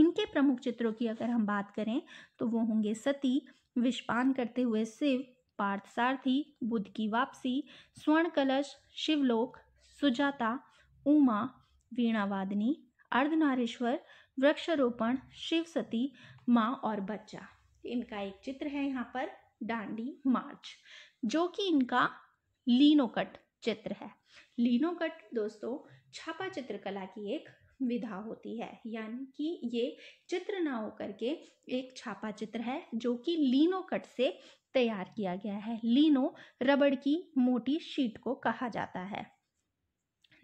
इनके प्रमुख चित्रों की अगर हम बात करें तो वो होंगे सती विषपान करते हुए शिव पार्थसारथी बुद्ध की वापसी स्वर्ण कलश शिवलोक सुजाता उमा वीणावादिनी अर्धनारेश्वर वृक्षारोपण शिव सती माँ और बच्चा इनका एक चित्र है यहाँ पर डांडी मार्च जो कि इनका लीनोकट चित्र है लीनोकट दोस्तों छापा चित्रकला की एक विधा होती है यानी कि ये चित्र ना होकर के एक छापा चित्र है जो कि लीनोकट से तैयार किया गया है लीनो रबड़ की मोटी शीट को कहा जाता है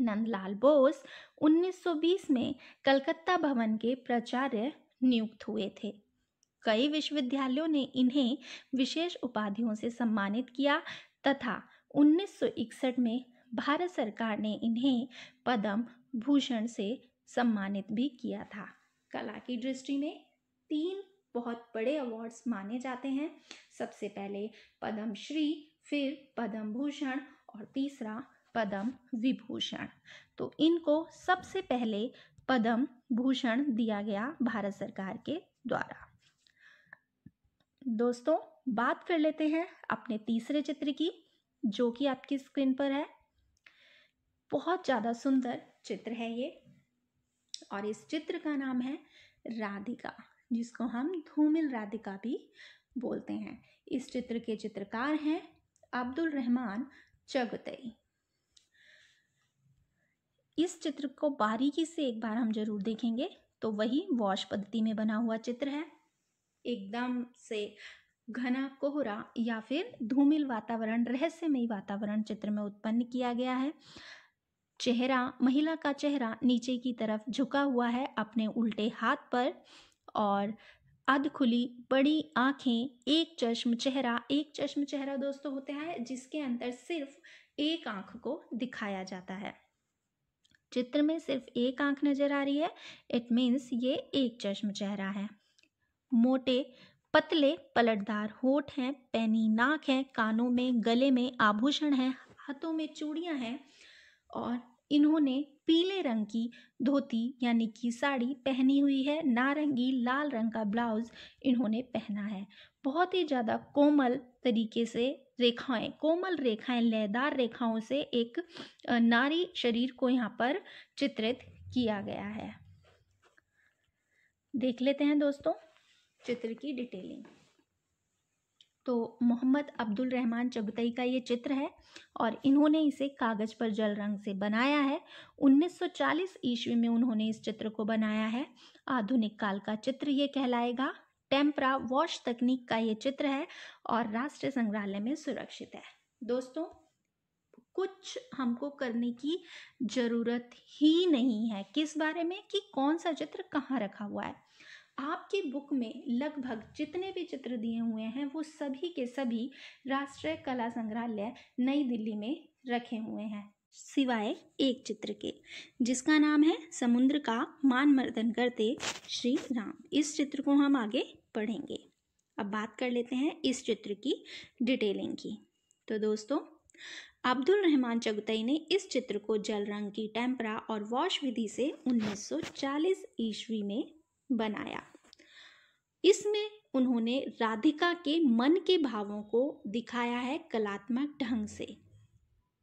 नंदलाल बोस 1920 में कलकत्ता भवन के प्राचार्य नियुक्त हुए थे कई विश्वविद्यालयों ने इन्हें विशेष उपाधियों से सम्मानित किया तथा 1961 में भारत सरकार ने इन्हें पद्म भूषण से सम्मानित भी किया था कला की दृष्टि में तीन बहुत बड़े अवार्ड्स माने जाते हैं सबसे पहले पद्म श्री फिर पद्म भूषण और तीसरा पद्म विभूषण तो इनको सबसे पहले पद्म भूषण दिया गया भारत सरकार के द्वारा दोस्तों बात कर लेते हैं अपने तीसरे चित्र की जो कि आपकी स्क्रीन पर है बहुत ज़्यादा सुंदर चित्र है ये और इस चित्र का नाम है राधिका जिसको हम धूमिल राधिका भी बोलते हैं इस चित्र के चित्रकार हैं अब्दुल रहमान चगतई इस चित्र को बारीकी से एक बार हम जरूर देखेंगे तो वही वॉश पद्धति में बना हुआ चित्र है एकदम से घना कोहरा या फिर धूमिल वातावरण रहस्यमयी वातावरण चित्र में उत्पन्न किया गया है चेहरा महिला का चेहरा नीचे की तरफ झुका हुआ है अपने उल्टे हाथ पर और अध खुली बड़ी आँखें एक चश्म चेहरा एक चश्म चेहरा दोस्तों होते हैं जिसके अंदर सिर्फ एक आँख को दिखाया जाता है चित्र में सिर्फ एक आंख नजर आ रही है इट मीन्स ये एक चश्म चेहरा है मोटे पतले पलटदार होठ हैं पैनी नाक है कानों में गले में आभूषण है हाथों में चूड़ियां हैं और इन्होंने पीले रंग की धोती यानी कि साड़ी पहनी हुई है नारंगी लाल रंग का ब्लाउज इन्होंने पहना है बहुत ही ज़्यादा कोमल तरीके से रेखाएं कोमल रेखाएं लयदार रेखाओं से एक नारी शरीर को यहाँ पर चित्रित किया गया है देख लेते हैं दोस्तों चित्र की डिटेलिंग तो मोहम्मद अब्दुल रहमान चगतई का ये चित्र है और इन्होंने इसे कागज़ पर जल रंग से बनाया है 1940 ईस्वी में उन्होंने इस चित्र को बनाया है आधुनिक काल का चित्र ये कहलाएगा टेम्परा वॉश तकनीक का ये चित्र है और राष्ट्रीय संग्रहालय में सुरक्षित है दोस्तों कुछ हमको करने की ज़रूरत ही नहीं है किस बारे में कि कौन सा चित्र कहाँ रखा हुआ है आपकी बुक में लगभग जितने भी चित्र दिए हुए हैं वो सभी के सभी राष्ट्रीय कला संग्रहालय नई दिल्ली में रखे हुए हैं सिवाय एक चित्र के जिसका नाम है समुद्र का मान मर्दन करते श्री राम इस चित्र को हम आगे पढ़ेंगे अब बात कर लेते हैं इस चित्र की डिटेलिंग की तो दोस्तों अब्दुल रहमान चगतई ने इस चित्र को जल रंग की टेम्परा और वॉश विधि से 1940 ईस्वी में बनाया इसमें उन्होंने राधिका के मन के भावों को दिखाया है कलात्मक ढंग से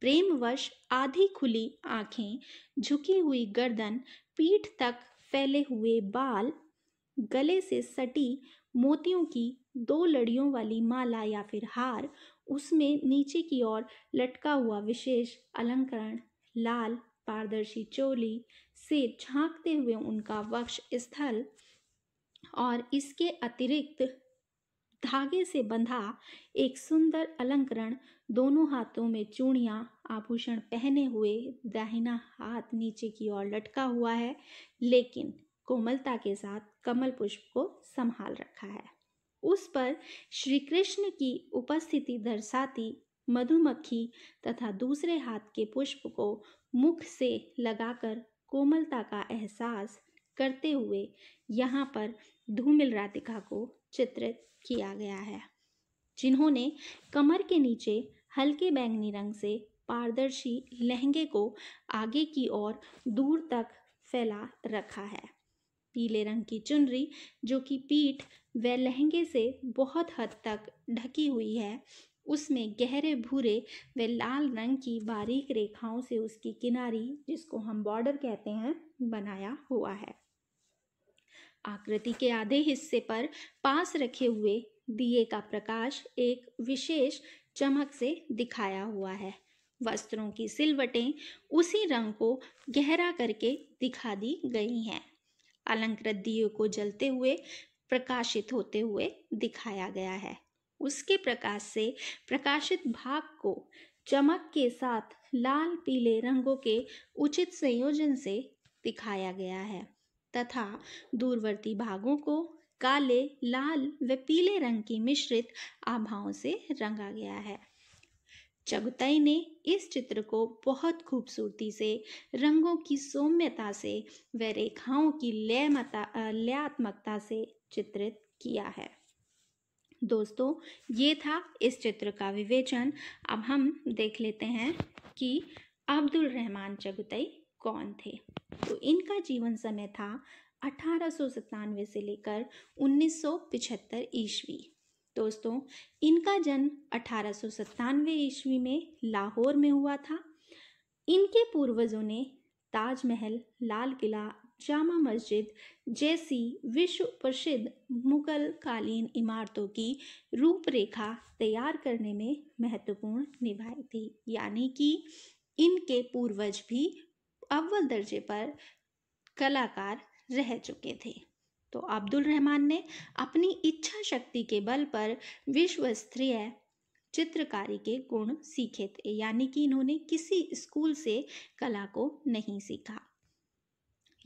प्रेमवश आधी खुली आंखें झुकी हुई गर्दन पीठ तक फैले हुए बाल गले से सटी मोतियों की दो लड़ियों वाली माला या फिर हार उसमें नीचे की ओर लटका हुआ विशेष अलंकरण लाल पारदर्शी चोली से झांकते हुए उनका वक्ष स्थल और इसके अतिरिक्त धागे से बंधा एक सुंदर अलंकरण दोनों हाथों में चूड़ियां आभूषण पहने हुए दाहिना हाथ नीचे की ओर लटका हुआ है लेकिन कोमलता के साथ कमल पुष्प को संभाल रखा है उस पर श्री कृष्ण की उपस्थिति दर्शाती मधुमक्खी तथा दूसरे हाथ के पुष्प को मुख से लगाकर कोमलता का एहसास करते हुए यहाँ पर धूमिल राधिका को चित्रित किया गया है जिन्होंने कमर के नीचे हल्के बैंगनी रंग से पारदर्शी लहंगे को आगे की ओर दूर तक फैला रखा है पीले रंग की चुनरी जो कि पीठ व लहंगे से बहुत हद तक ढकी हुई है उसमें गहरे भूरे व लाल रंग की बारीक रेखाओं से उसकी किनारी जिसको हम बॉर्डर कहते हैं बनाया हुआ है आकृति के आधे हिस्से पर पास रखे हुए दिए का प्रकाश एक विशेष चमक से दिखाया हुआ है वस्त्रों की सिलवटें उसी रंग को गहरा करके दिखा दी गई हैं अलंकृत दिए को जलते हुए प्रकाशित होते हुए दिखाया गया है उसके प्रकाश से प्रकाशित भाग को चमक के साथ लाल पीले रंगों के उचित संयोजन से दिखाया गया है तथा दूरवर्ती भागों को काले लाल व पीले रंग की मिश्रित आभाओं से रंगा गया है चगुतई ने इस चित्र को बहुत खूबसूरती से रंगों की सौम्यता से व रेखाओं की लयमता लयात्मकता से चित्रित किया है दोस्तों ये था इस चित्र का विवेचन अब हम देख लेते हैं कि अब्दुल रहमान चगुतई कौन थे तो इनका जीवन समय था अठारह से लेकर 1975 ईस्वी दोस्तों इनका जन्म अठारह ईस्वी में लाहौर में हुआ था इनके पूर्वजों ने ताजमहल लाल किला जामा मस्जिद जैसी विश्व प्रसिद्ध मुगल कालीन इमारतों की रूपरेखा तैयार करने में महत्वपूर्ण निभाई थी यानी कि इनके पूर्वज भी अव्वल दर्जे पर कलाकार रह चुके थे तो अब्दुल रहमान ने अपनी इच्छा शक्ति के बल पर विश्व स्तरीय चित्रकारी के गुण सीखे थे यानी कि इन्होंने किसी स्कूल से कला को नहीं सीखा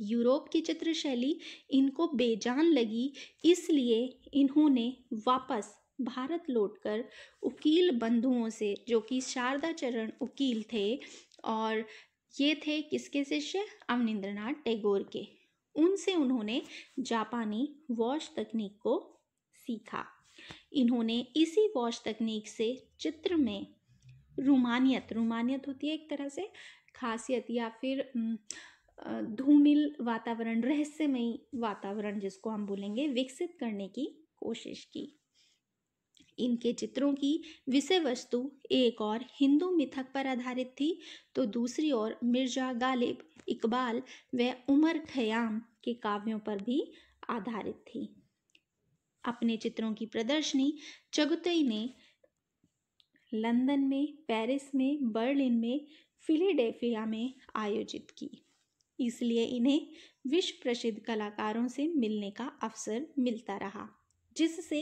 यूरोप की चित्रशैली इनको बेजान लगी इसलिए इन्होंने वापस भारत लौटकर उकील बंधुओं से जो कि शारदा चरण उकील थे और ये थे किसके शिष्य अवनिंद्रनाथ टैगोर के उनसे उन्होंने जापानी वॉश तकनीक को सीखा इन्होंने इसी वॉश तकनीक से चित्र में रुमानियत रुमानियत होती है एक तरह से खासियत या फिर धूमिल वातावरण रहस्यमयी वातावरण जिसको हम बोलेंगे विकसित करने की कोशिश की इनके चित्रों की विषय वस्तु एक और हिंदू मिथक पर आधारित थी तो दूसरी ओर मिर्जा गालिब इकबाल व उमर खयाम के काव्यों पर भी आधारित थी अपने चित्रों की प्रदर्शनी चगुतई ने लंदन में पेरिस में बर्लिन में फिलीडेफिया में आयोजित की इसलिए इन्हें विश्व प्रसिद्ध कलाकारों से मिलने का अवसर मिलता रहा जिससे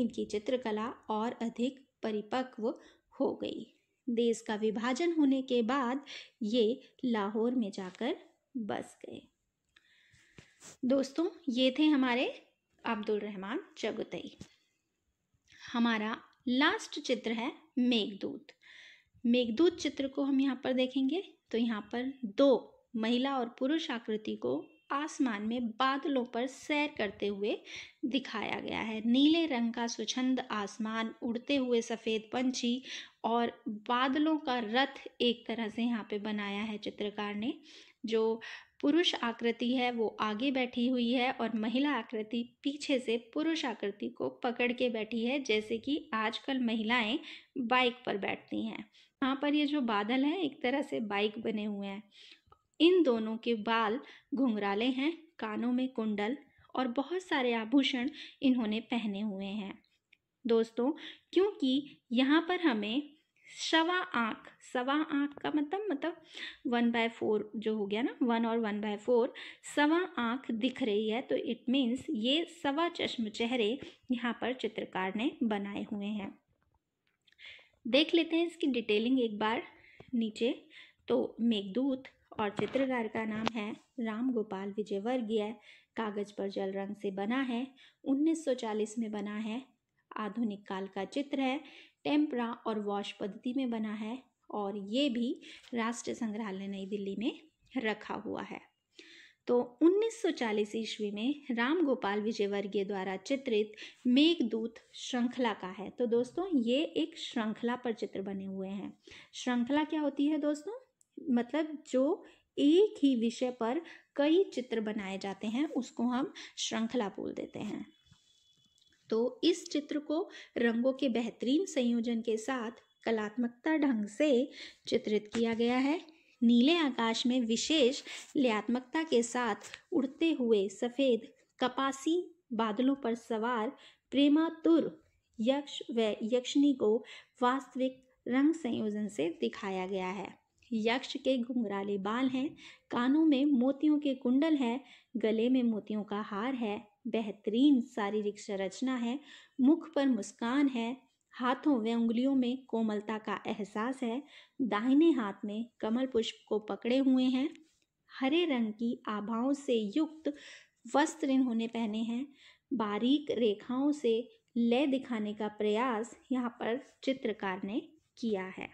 इनकी चित्रकला और अधिक परिपक्व हो गई देश का विभाजन होने के बाद ये लाहौर में जाकर बस गए दोस्तों ये थे हमारे अब्दुल रहमान चगुतई हमारा लास्ट चित्र है मेघदूत मेघदूत चित्र को हम यहाँ पर देखेंगे तो यहाँ पर दो महिला और पुरुष आकृति को आसमान में बादलों पर सैर करते हुए दिखाया गया है नीले रंग का स्वच्छंद आसमान उड़ते हुए सफ़ेद पंछी और बादलों का रथ एक तरह से यहाँ पे बनाया है चित्रकार ने जो पुरुष आकृति है वो आगे बैठी हुई है और महिला आकृति पीछे से पुरुष आकृति को पकड़ के बैठी है जैसे कि आजकल महिलाएं बाइक पर बैठती हैं यहाँ पर ये जो बादल हैं एक तरह से बाइक बने हुए हैं इन दोनों के बाल घुंघराले हैं कानों में कुंडल और बहुत सारे आभूषण इन्होंने पहने हुए हैं दोस्तों क्योंकि यहाँ पर हमें सवा आँख सवा आँख का मतलब मतलब वन बाय फोर जो हो गया ना वन और वन बाय फोर सवा आँख दिख रही है तो इट मीन्स ये सवा चश्म चेहरे यहाँ पर चित्रकार ने बनाए हुए हैं देख लेते हैं इसकी डिटेलिंग एक बार नीचे तो मेघदूत और चित्रकार का नाम है राम गोपाल विजयवर्गीय कागज पर जल रंग से बना है 1940 में बना है आधुनिक काल का चित्र है टेम्परा और वॉश पद्धति में बना है और ये भी राष्ट्रीय संग्रहालय नई दिल्ली में रखा हुआ है तो 1940 ईस्वी में राम गोपाल विजयवर्गीय द्वारा चित्रित मेघदूत श्रृंखला का है तो दोस्तों ये एक श्रृंखला पर चित्र बने हुए हैं श्रृंखला क्या होती है दोस्तों मतलब जो एक ही विषय पर कई चित्र बनाए जाते हैं उसको हम श्रृंखला बोल देते हैं तो इस चित्र को रंगों के बेहतरीन संयोजन के साथ कलात्मकता ढंग से चित्रित किया गया है नीले आकाश में विशेष लयात्मकता के साथ उड़ते हुए सफ़ेद कपासी बादलों पर सवार प्रेमातुर यक्ष व यक्षिणी को वास्तविक रंग संयोजन से दिखाया गया है यक्ष के घुंघराले बाल हैं कानों में मोतियों के कुंडल है गले में मोतियों का हार है बेहतरीन शारीरिक संरचना है मुख पर मुस्कान है हाथों व उंगलियों में कोमलता का एहसास है दाहिने हाथ में कमल पुष्प को पकड़े हुए हैं हरे रंग की आभाओं से युक्त वस्त्र इन्होंने पहने हैं बारीक रेखाओं से लय दिखाने का प्रयास यहाँ पर चित्रकार ने किया है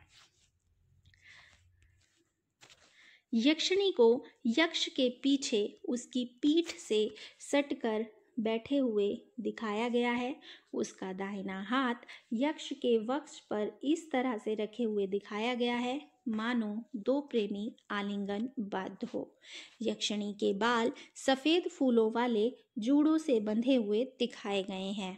यक्षिणी को यक्ष के पीछे उसकी पीठ से सटकर बैठे हुए दिखाया गया है उसका दाहिना हाथ यक्ष के वक्ष पर इस तरह से रखे हुए दिखाया गया है मानो दो प्रेमी आलिंगन बद्ध हो यक्षिणी के बाल सफ़ेद फूलों वाले जूड़ों से बंधे हुए दिखाए गए हैं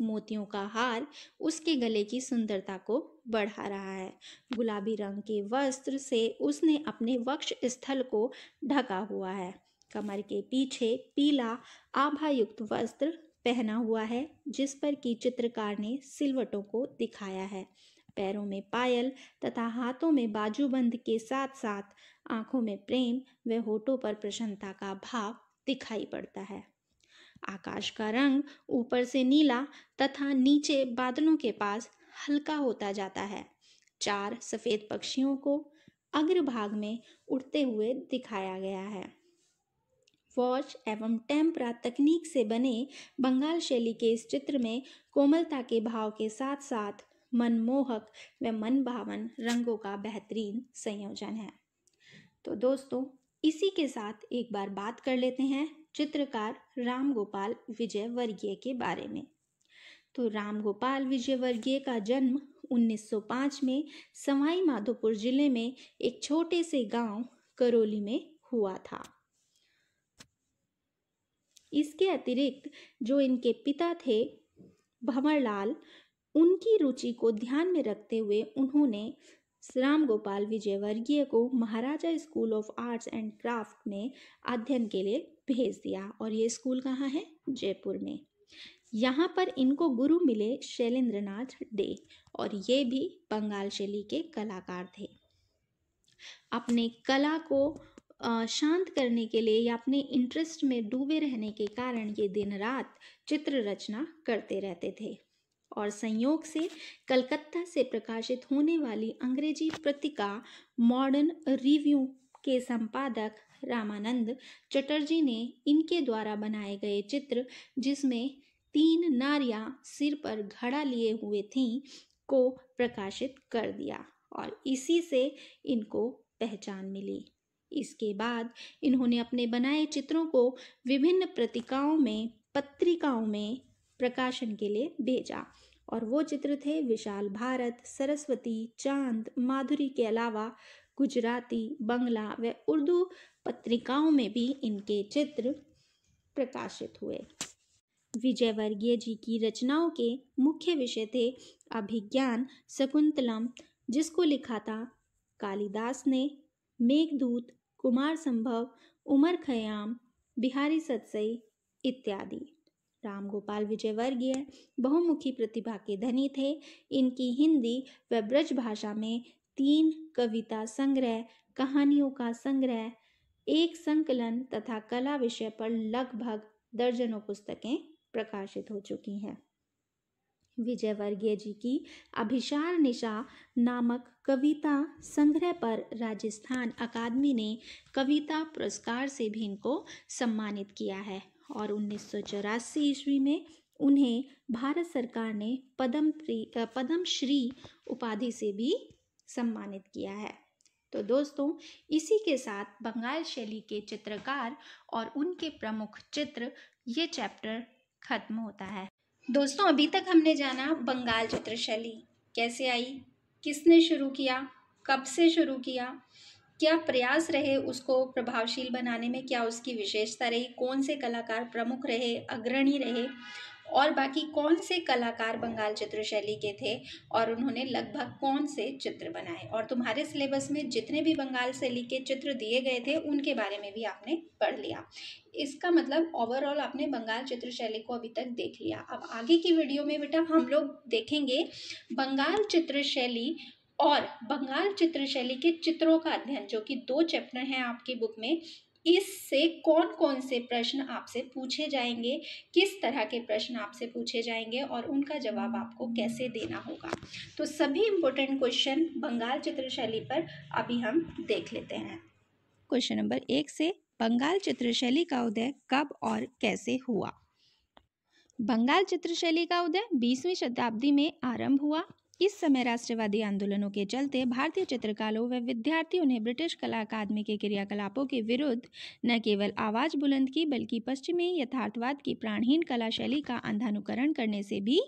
मोतियों का हार उसके गले की सुंदरता को बढ़ा रहा है गुलाबी रंग के वस्त्र से उसने अपने वक्ष स्थल को ढका हुआ है कमर के पीछे पीला आभायुक्त वस्त्र पहना हुआ है जिस पर की चित्रकार ने सिलवटों को दिखाया है पैरों में पायल तथा हाथों में बाजूबंद के साथ साथ आंखों में प्रेम व होठों पर प्रसन्नता का भाव दिखाई पड़ता है आकाश का रंग ऊपर से नीला तथा नीचे बादलों के पास हल्का होता जाता है चार सफ़ेद पक्षियों को अग्रभाग में उड़ते हुए दिखाया गया है वॉच एवं टेम्परा तकनीक से बने बंगाल शैली के इस चित्र में कोमलता के भाव के साथ साथ मनमोहक व मन भावन रंगों का बेहतरीन संयोजन है तो दोस्तों इसी के साथ एक बार बात कर लेते हैं चित्रकार राम गोपाल विजयवर्गीय के बारे में तो रामगोपाल विजयवर्गीय का जन्म 1905 में सवाई माधोपुर जिले में एक छोटे से गांव करोली में हुआ था इसके अतिरिक्त जो इनके पिता थे भंवरलाल उनकी रुचि को ध्यान में रखते हुए उन्होंने राम गोपाल विजयवर्गीय को Maharaja school of arts and craft में अध्ययन के लिए भेज दिया और ये स्कूल कहाँ है जयपुर में यहाँ पर इनको गुरु मिले शैलेंद्रनाथ डे और ये भी बंगाल शैली के कलाकार थे अपने कला को शांत करने के लिए या अपने इंटरेस्ट में डूबे रहने के कारण ये दिन रात चित्र रचना करते रहते थे और संयोग से कलकत्ता से प्रकाशित होने वाली अंग्रेजी पत्रिका मॉडर्न रिव्यू के संपादक रामानंद चटर्जी ने इनके द्वारा बनाए गए चित्र जिसमें तीन नारियां सिर पर घड़ा लिए हुए थीं को प्रकाशित कर दिया और इसी से इनको पहचान मिली इसके बाद इन्होंने अपने बनाए चित्रों को विभिन्न प्रतिकाओं में पत्रिकाओं में प्रकाशन के लिए भेजा और वो चित्र थे विशाल भारत सरस्वती चांद माधुरी के अलावा गुजराती बंगला व उर्दू पत्रिकाओं में भी इनके चित्र प्रकाशित हुए विजयवर्गीय जी की रचनाओं के मुख्य विषय थे अभिज्ञान शकुंतलम जिसको लिखा था कालिदास ने मेघदूत कुमार संभव उमर खयाम बिहारी सतसई इत्यादि राम गोपाल विजयवर्गीय बहुमुखी प्रतिभा के धनी थे इनकी हिंदी व ब्रज भाषा में तीन कविता संग्रह कहानियों का संग्रह एक संकलन तथा कला विषय पर लगभग दर्जनों पुस्तकें प्रकाशित हो चुकी हैं विजयवर्गीय जी की अभिशार निशा नामक कविता संग्रह पर राजस्थान अकादमी ने कविता पुरस्कार से भी इनको सम्मानित किया है और उन्नीस ईस्वी में उन्हें भारत सरकार ने पद्म पद्मश्री उपाधि से भी सम्मानित किया है तो दोस्तों इसी के साथ बंगाल शैली के चित्रकार और उनके प्रमुख चित्र ये चैप्टर खत्म होता है दोस्तों अभी तक हमने जाना बंगाल चित्र शैली कैसे आई किसने शुरू किया कब से शुरू किया क्या प्रयास रहे उसको प्रभावशील बनाने में क्या उसकी विशेषता रही कौन से कलाकार प्रमुख रहे अग्रणी रहे और बाकी कौन से कलाकार बंगाल चित्रशैली के थे और उन्होंने लगभग कौन से चित्र बनाए और तुम्हारे सिलेबस में जितने भी बंगाल शैली के चित्र दिए गए थे उनके बारे में भी आपने पढ़ लिया इसका मतलब ओवरऑल आपने बंगाल चित्रशैली को अभी तक देख लिया अब आगे की वीडियो में बेटा हम लोग देखेंगे बंगाल चित्रशैली और बंगाल चित्रशैली के चित्रों का अध्ययन जो कि दो चैप्टर हैं आपकी बुक में इससे कौन कौन से प्रश्न आपसे पूछे जाएंगे किस तरह के प्रश्न आपसे पूछे जाएंगे और उनका जवाब आपको कैसे देना होगा तो सभी इम्पोर्टेंट क्वेश्चन बंगाल चित्रशैली पर अभी हम देख लेते हैं क्वेश्चन नंबर एक से बंगाल चित्रशैली का उदय कब और कैसे हुआ बंगाल चित्रशैली का उदय बीसवीं शताब्दी में आरंभ हुआ इस समय राष्ट्रवादी आंदोलनों के चलते भारतीय चित्रकारों व विद्यार्थियों ने ब्रिटिश कला अकादमी के क्रियाकलापों के विरुद्ध न केवल आवाज़ बुलंद की बल्कि पश्चिमी यथार्थवाद की प्राणहीन कला शैली का अंधानुकरण करने से भी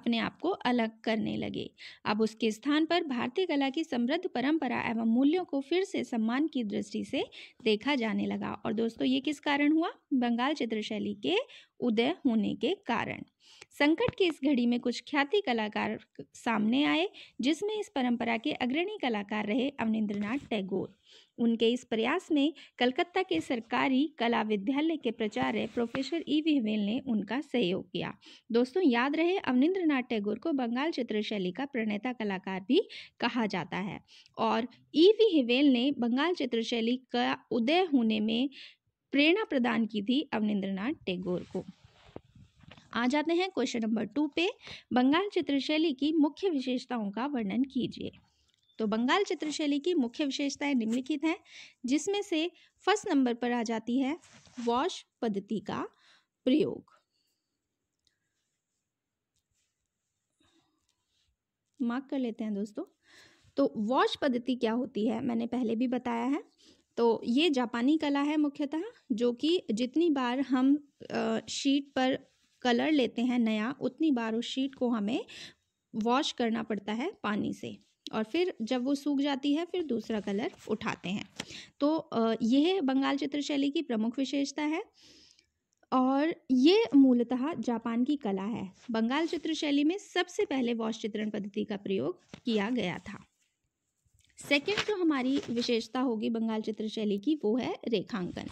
अपने आप को अलग करने लगे अब उसके स्थान पर भारतीय कला की समृद्ध परंपरा एवं मूल्यों को फिर से सम्मान की दृष्टि से देखा जाने लगा और दोस्तों ये किस कारण हुआ बंगाल चित्रशैली के उदय होने के कारण संकट की इस घड़ी में कुछ ख्याति कलाकार सामने आए जिसमें इस परंपरा के अग्रणी कलाकार रहे अवनिंद्रनाथ टैगोर उनके इस प्रयास में कलकत्ता के सरकारी कला विद्यालय के प्राचार्य प्रोफेसर ई विहवेल ने उनका सहयोग किया दोस्तों याद रहे अवनिंद्रनाथ टैगोर को बंगाल चित्रशैली का प्रणेता कलाकार भी कहा जाता है और ई विहवेल ने बंगाल चित्रशैली का उदय होने में प्रेरणा प्रदान की थी अवनिंद्रनाथ टैगोर को आ जाते हैं क्वेश्चन नंबर टू पे बंगाल चित्रशैली की मुख्य विशेषताओं का वर्णन कीजिए तो बंगाल चित्रशैली की मुख्य विशेषताएं निम्नलिखित हैं जिसमें से फर्स्ट नंबर पर आ जाती है वॉश पद्धति का प्रयोग मार्क कर लेते हैं दोस्तों तो वॉश पद्धति क्या होती है मैंने पहले भी बताया है तो ये जापानी कला है मुख्यतः जो कि जितनी बार हम शीट पर कलर लेते हैं नया उतनी बार उस शीट को हमें वॉश करना पड़ता है पानी से और फिर जब वो सूख जाती है फिर दूसरा कलर उठाते हैं तो यह बंगाल चित्रशैली की प्रमुख विशेषता है और ये मूलतः जापान की कला है बंगाल चित्रशैली में सबसे पहले वॉश चित्रण पद्धति का प्रयोग किया गया था सेकंड जो हमारी विशेषता होगी बंगाल चित्रशैली की वो है रेखांकन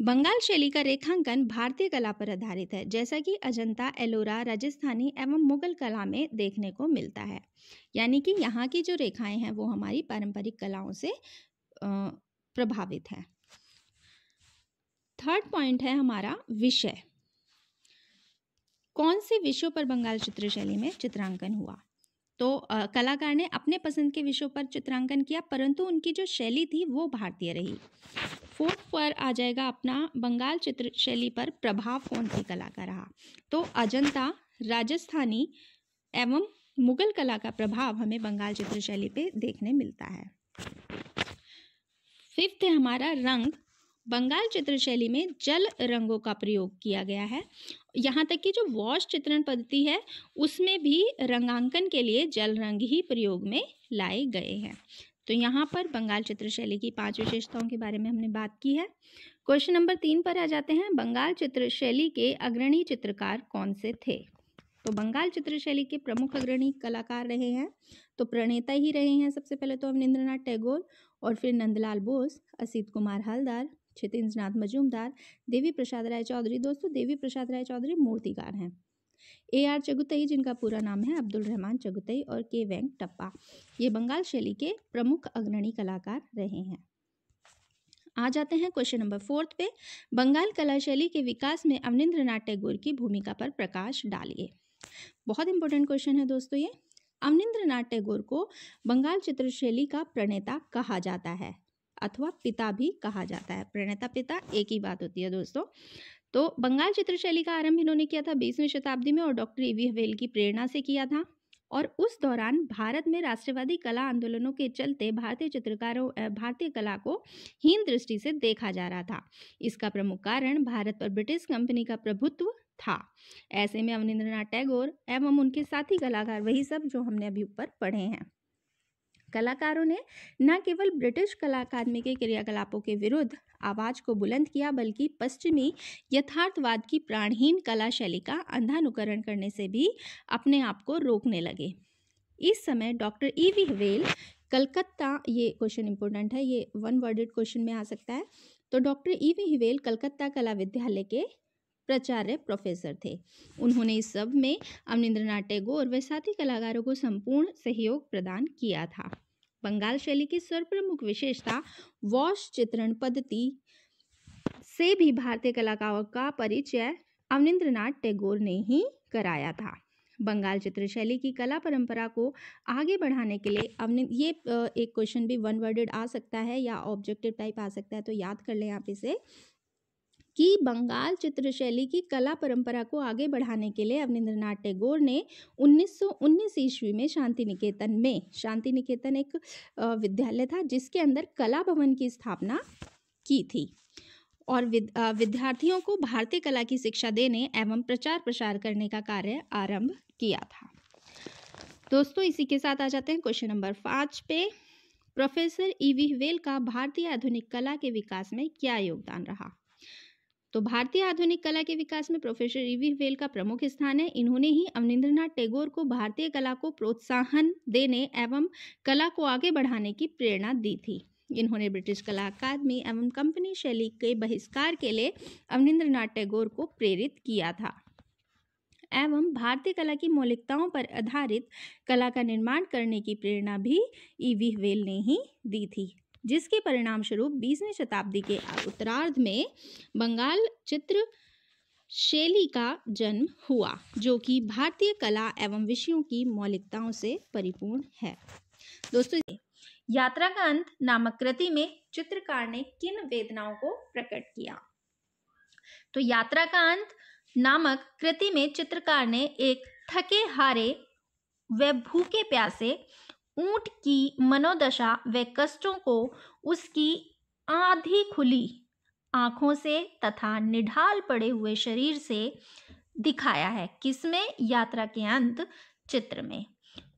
बंगाल शैली का रेखांकन भारतीय कला पर आधारित है जैसा कि अजंता एलोरा राजस्थानी एवं मुगल कला में देखने को मिलता है यानी कि यहाँ की जो रेखाएं हैं वो हमारी पारंपरिक कलाओं से प्रभावित है थर्ड पॉइंट है हमारा विषय कौन से विषयों पर बंगाल चित्र शैली में चित्रांकन हुआ तो कलाकार ने अपने पसंद के विषयों पर चित्रांकन किया परंतु उनकी जो शैली थी वो भारतीय रही फोर्थ पर आ जाएगा अपना बंगाल चित्र शैली पर प्रभाव कौन सी कला का रहा तो अजंता राजस्थानी एवं मुगल कला का प्रभाव हमें बंगाल चित्र शैली पे देखने मिलता है फिफ्थ है हमारा रंग बंगाल चित्र शैली में जल रंगों का प्रयोग किया गया है यहाँ तक कि जो वॉश चित्रण पद्धति है उसमें भी रंगांकन के लिए जल रंग ही प्रयोग में लाए गए हैं तो यहाँ पर बंगाल चित्रशैली की पांच विशेषताओं के बारे में हमने बात की है क्वेश्चन नंबर तीन पर आ जाते हैं बंगाल चित्रशैली के अग्रणी चित्रकार कौन से थे तो बंगाल चित्रशैली के प्रमुख अग्रणी कलाकार रहे हैं तो प्रणेता ही रहे हैं सबसे पहले तो हम टैगोर और फिर नंदलाल बोस असित कुमार हलदार क्षितेंद्र नाथ मजूमदार देवी प्रसाद राय चौधरी दोस्तों देवी प्रसाद राय चौधरी मूर्तिकार हैं ए आर चगुतई जिनका पूरा नाम है अब्दुल रहमान चगुतई और के वेंग टप्पा ये बंगाल शैली के प्रमुख अग्रणी कलाकार रहे हैं आ जाते हैं क्वेश्चन नंबर फोर्थ पे बंगाल कला शैली के विकास में अवनिंद्र नाथ टैगोर की भूमिका पर प्रकाश डालिए बहुत इंपॉर्टेंट क्वेश्चन है दोस्तों ये अवनिंद्र नाथ टैगोर को बंगाल चित्रशैली का प्रणेता कहा जाता है अथवा पिता भी कहा जाता है प्रणेता पिता एक ही बात होती है दोस्तों तो बंगाल चित्रशैली का आरंभ इन्होंने किया था बीसवीं शताब्दी में और डॉक्टर ई वी हवेल की प्रेरणा से किया था और उस दौरान भारत में राष्ट्रवादी कला आंदोलनों के चलते भारतीय चित्रकारों भारतीय कला को हीन दृष्टि से देखा जा रहा था इसका प्रमुख कारण भारत पर ब्रिटिश कंपनी का प्रभुत्व था ऐसे में अवनिंद्रनाथ टैगोर एवं उनके साथी कलाकार वही सब जो हमने अभी ऊपर पढ़े हैं कलाकारों ने न केवल ब्रिटिश कला अकादमी के क्रियाकलापों के विरुद्ध आवाज को बुलंद किया बल्कि पश्चिमी यथार्थवाद की प्राणहीन कला शैली का अंधानुकरण करने से भी अपने आप को रोकने लगे इस समय doctor E V Havell Calcutta ये क्वेश्चन इंपॉर्टेंट है ये वन वर्डेड क्वेश्चन में आ सकता है तो doctor E V Havell Calcutta कला विद्यालय के प्राचार्य प्रोफेसर थे उन्होंने इस सब में अवनिंद्रनाथ टैगोर व साथी कलाकारों को संपूर्ण सहयोग प्रदान किया था बंगाल शैली की सर्वप्रमुख विशेषता वॉश चित्रण पद्धति से भी भारतीय कलाकारों का परिचय अवनिंद्रनाथ टैगोर ने ही कराया था बंगाल चित्र शैली की कला परंपरा को आगे बढ़ाने के लिए अवनि ये एक क्वेश्चन भी वन वर्डेड आ सकता है या ऑब्जेक्टिव टाइप आ सकता है तो याद कर लें आप इसे कि बंगाल चित्रशैली की कला परंपरा को आगे बढ़ाने के लिए अवनिंद्रनाथ टैगोर ने 1919 ईस्वी में शांति निकेतन में शांति निकेतन एक विद्यालय था जिसके अंदर कला भवन की स्थापना की थी और विद्यार्थियों को भारतीय कला की शिक्षा देने एवं प्रचार प्रसार करने का कार्य आरंभ किया था दोस्तों इसी के साथ आ जाते हैं क्वेश्चन नंबर पाँच पे प्रोफेसर ई वी वेल का भारतीय आधुनिक कला के विकास में क्या योगदान रहा तो भारतीय आधुनिक कला के विकास में प्रोफेसर ईवी वेल का प्रमुख स्थान है इन्होंने ही अवनिंद्रनाथ टैगोर को भारतीय कला को प्रोत्साहन देने एवं कला को आगे बढ़ाने की प्रेरणा दी थी इन्होंने ब्रिटिश कला अकादमी एवं कंपनी शैली के बहिष्कार के लिए अवनिंद्रनाथ टैगोर को प्रेरित किया था एवं भारतीय कला की मौलिकताओं पर आधारित कला का निर्माण करने की प्रेरणा भी ईवी वेल ने ही दी थी जिसके परिणाम स्वरूप बीसवीं शताब्दी के उत्तरार्ध में बंगाल चित्र शैली का जन्म हुआ जो कि भारतीय कला एवं विषयों की मौलिकताओं से परिपूर्ण है दोस्तों यात्रा का अंत नामक कृति में चित्रकार ने किन वेदनाओं को प्रकट किया तो यात्रा का अंत नामक कृति में चित्रकार ने एक थके हारे व भूखे प्यासे ऊंट की मनोदशा व कष्टों को उसकी आधी खुली आंखों से तथा निढाल पड़े हुए शरीर से दिखाया है किसमें यात्रा के अंत चित्र में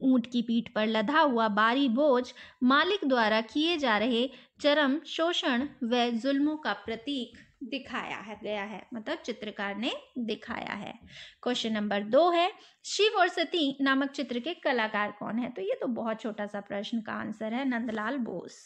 ऊंट की पीठ पर लदा हुआ बारी बोझ मालिक द्वारा किए जा रहे चरम शोषण व जुल्मों का प्रतीक दिखाया है गया है मतलब चित्रकार ने दिखाया है क्वेश्चन नंबर दो है शिव और सती नामक चित्र के कलाकार कौन है तो ये तो बहुत छोटा सा प्रश्न का आंसर है नंदलाल बोस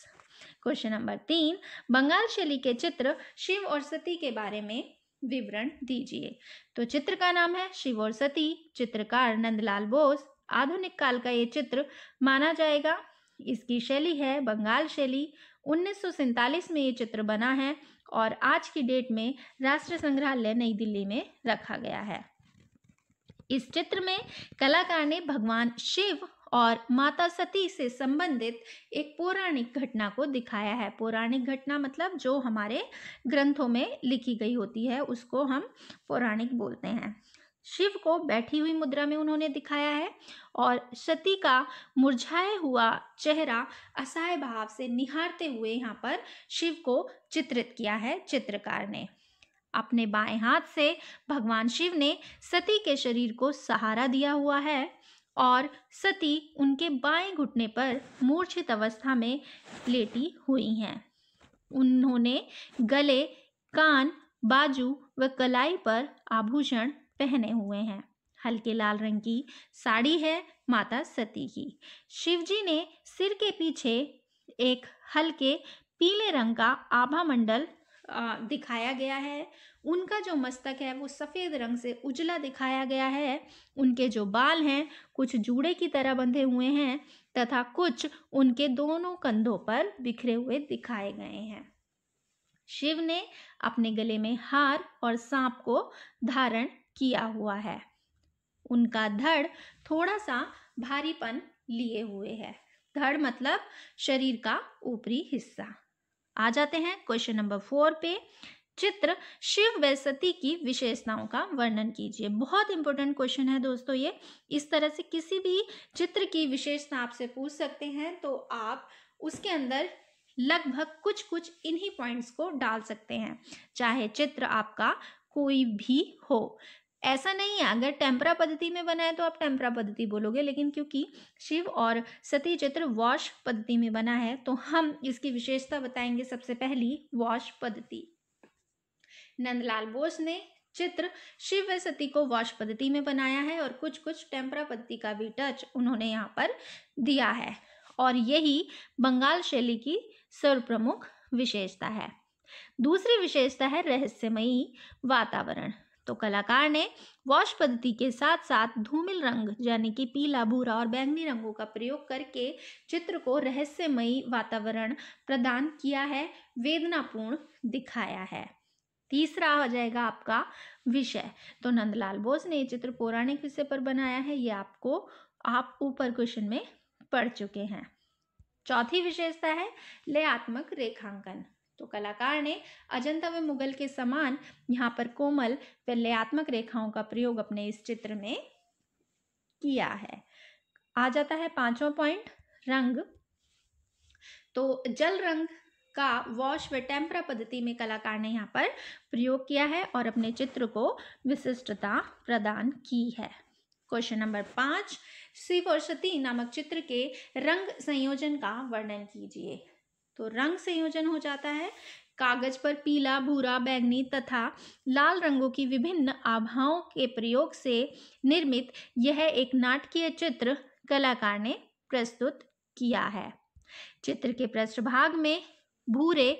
क्वेश्चन नंबर तीन बंगाल शैली के चित्र शिव और सती के बारे में विवरण दीजिए तो चित्र का नाम है शिव और सती चित्रकार नंदलाल बोस आधुनिक काल का ये चित्र माना जाएगा इसकी शैली है बंगाल शैली उन्नीस में ये चित्र बना है और आज की डेट में राष्ट्रीय संग्रहालय नई दिल्ली में रखा गया है इस चित्र में कलाकार ने भगवान शिव और माता सती से संबंधित एक पौराणिक घटना को दिखाया है पौराणिक घटना मतलब जो हमारे ग्रंथों में लिखी गई होती है उसको हम पौराणिक बोलते हैं शिव को बैठी हुई मुद्रा में उन्होंने दिखाया है और सती का मुरझाया हुआ चेहरा असहाय भाव से निहारते हुए यहाँ पर शिव को चित्रित किया है चित्रकार ने अपने बाएं हाथ से भगवान शिव ने सती के शरीर को सहारा दिया हुआ है और सती उनके बाएं घुटने पर मूर्छित अवस्था में लेटी हुई हैं उन्होंने गले कान बाजू व कलाई पर आभूषण पहने हुए हैं हल्के लाल रंग की साड़ी है माता सती की शिवजी ने सिर के पीछे एक हल्के पीले रंग का आभा मंडल दिखाया गया है उनका जो मस्तक है वो सफ़ेद रंग से उजला दिखाया गया है उनके जो बाल हैं कुछ जूड़े की तरह बंधे हुए हैं तथा कुछ उनके दोनों कंधों पर बिखरे हुए दिखाए गए हैं शिव ने अपने गले में हार और सांप को धारण किया हुआ है उनका धड़ थोड़ा सा भारीपन लिए हुए है धड़ मतलब शरीर का ऊपरी हिस्सा आ जाते हैं क्वेश्चन नंबर फोर पे चित्र शिव व सती की विशेषताओं का वर्णन कीजिए बहुत इंपॉर्टेंट क्वेश्चन है दोस्तों ये इस तरह से किसी भी चित्र की विशेषता आपसे पूछ सकते हैं तो आप उसके अंदर लगभग कुछ कुछ इन्हीं पॉइंट्स को डाल सकते हैं चाहे चित्र आपका कोई भी हो ऐसा नहीं है अगर टेम्परा पद्धति में बना है तो आप टेम्परा पद्धति बोलोगे लेकिन क्योंकि शिव और सती चित्र वॉश पद्धति में बना है तो हम इसकी विशेषता बताएंगे सबसे पहली वॉश पद्धति नंदलाल बोस ने चित्र शिव व सती को वॉश पद्धति में बनाया है और कुछ कुछ टेम्परा पद्धति का भी टच उन्होंने यहाँ पर दिया है और यही बंगाल शैली की सर्वप्रमुख विशेषता है दूसरी विशेषता है रहस्यमयी वातावरण तो कलाकार ने वॉश पद्धति के साथ साथ धूमिल रंग यानी कि पीला भूरा और बैंगनी रंगों का प्रयोग करके चित्र को रहस्यमयी वातावरण प्रदान किया है वेदनापूर्ण दिखाया है तीसरा हो जाएगा आपका विषय तो नंदलाल बोस ने चित्र पौराणिक विषय पर बनाया है ये आपको आप ऊपर क्वेश्चन में पढ़ चुके हैं चौथी विशेषता है लयात्मक रेखांकन तो कलाकार ने अजंता व मुगल के समान यहाँ पर कोमल व लयात्मक रेखाओं का प्रयोग अपने इस चित्र में किया है आ जाता है पांचवा पॉइंट रंग तो जल रंग का वॉश व टेम्परा पद्धति में कलाकार ने यहाँ पर प्रयोग किया है और अपने चित्र को विशिष्टता प्रदान की है क्वेश्चन नंबर पांच शिव और सती नामक चित्र के रंग संयोजन का वर्णन कीजिए तो रंग संयोजन हो जाता है कागज पर पीला भूरा बैंगनी तथा लाल रंगों की विभिन्न आभाओं के प्रयोग से निर्मित यह एक नाटकीय चित्र कलाकार ने प्रस्तुत किया है चित्र के पृष्ठभाग में भूरे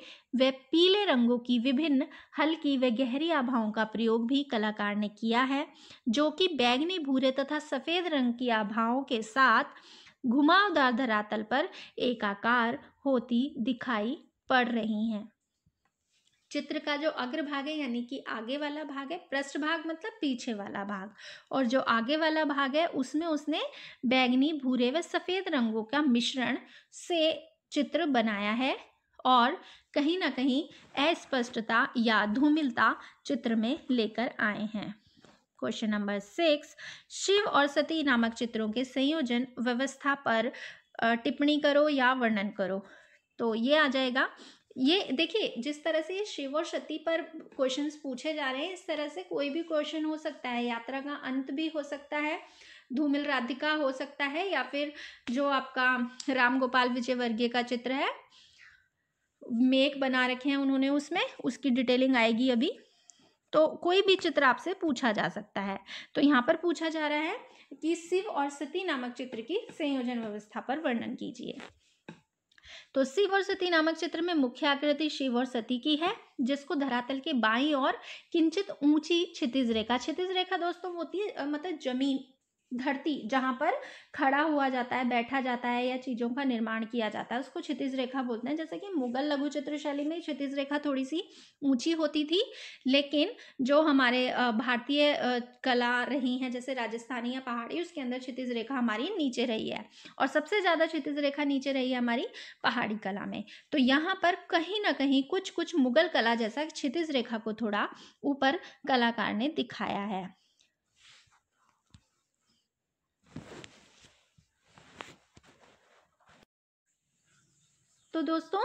व पीले रंगों की विभिन्न हल्की व गहरी आभाओं का प्रयोग भी कलाकार ने किया है जो कि बैगनी भूरे तथा सफेद रंग की आभाओं के साथ घुमावदार धरातल पर एकाकार होती दिखाई पड़ रही हैं चित्र का जो अग्रभाग है यानी कि आगे वाला भाग है पृष्ठ भाग मतलब पीछे वाला भाग और जो आगे वाला भाग है उसमें उसने बैगनी भूरे व सफ़ेद रंगों का मिश्रण से चित्र बनाया है और कहीं ना कहीं अस्पष्टता या धूमिलता चित्र में लेकर आए हैं क्वेश्चन नंबर सिक्स शिव और सती नामक चित्रों के संयोजन व्यवस्था पर टिप्पणी करो या वर्णन करो तो ये आ जाएगा ये देखिए जिस तरह से ये शिव और सती पर क्वेश्चंस पूछे जा रहे हैं इस तरह से कोई भी क्वेश्चन हो सकता है यात्रा का अंत भी हो सकता है धूमिल राधिका हो सकता है या फिर जो आपका राम गोपाल विजय वर्गीय का चित्र है मेक बना रखे हैं उन्होंने उसमें उसकी डिटेलिंग आएगी अभी तो कोई भी चित्र आपसे पूछा जा सकता है तो यहाँ पर पूछा जा रहा है कि शिव और सती नामक चित्र की संयोजन व्यवस्था पर वर्णन कीजिए तो शिव और सती नामक चित्र में मुख्य आकृति शिव और सती की है जिसको धरातल के बाई और किंचित ऊंची क्षितिज रेखा क्षितिज रेखा दोस्तों होती है मतलब जमीन धरती जहाँ पर खड़ा हुआ जाता है बैठा जाता है या चीज़ों का निर्माण किया जाता है उसको क्षितिज रेखा बोलते हैं जैसे कि मुगल लघु चित्र शैली में क्षितिज रेखा थोड़ी सी ऊंची होती थी लेकिन जो हमारे भारतीय कला रही हैं जैसे राजस्थानी या पहाड़ी उसके अंदर क्षितिज रेखा हमारी नीचे रही है और सबसे ज़्यादा क्षितिज रेखा नीचे रही है हमारी पहाड़ी कला में तो यहाँ पर कहीं ना कहीं कुछ कुछ मुगल कला जैसा क्षितिज रेखा को थोड़ा ऊपर कलाकार ने दिखाया है तो दोस्तों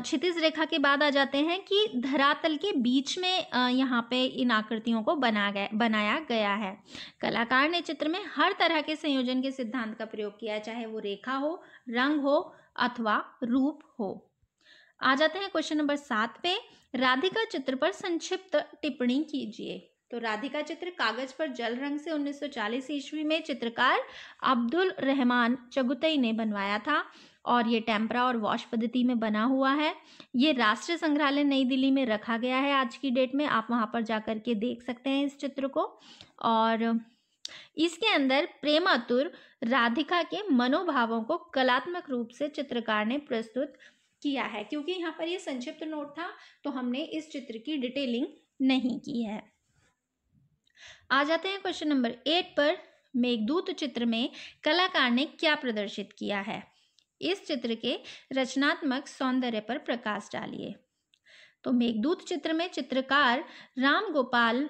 क्षितिज रेखा के बाद आ जाते हैं कि धरातल के बीच में यहाँ पे इन आकृतियों को बना गया बनाया गया है कलाकार ने चित्र में हर तरह के संयोजन के सिद्धांत का प्रयोग किया है चाहे वो रेखा हो रंग हो अथवा रूप हो आ जाते हैं क्वेश्चन नंबर सात पे राधिका चित्र पर संक्षिप्त टिप्पणी कीजिए तो राधिका चित्र कागज पर जल रंग से 1940 सौ ईस्वी में चित्रकार अब्दुल रहमान चगुतई ने बनवाया था और ये टेम्परा और वॉश पद्धति में बना हुआ है ये राष्ट्रीय संग्रहालय नई दिल्ली में रखा गया है आज की डेट में आप वहाँ पर जाकर के देख सकते हैं इस चित्र को और इसके अंदर प्रेमातुर राधिका के मनोभावों को कलात्मक रूप से चित्रकार ने प्रस्तुत किया है क्योंकि यहाँ पर यह संक्षिप्त नोट था तो हमने इस चित्र की डिटेलिंग नहीं की है आ जाते हैं क्वेश्चन नंबर एट पर मेघदूत चित्र में कलाकार ने क्या प्रदर्शित किया है इस चित्र के रचनात्मक सौंदर्य पर प्रकाश डालिए तो मेघदूत चित्र में चित्रकार राम गोपाल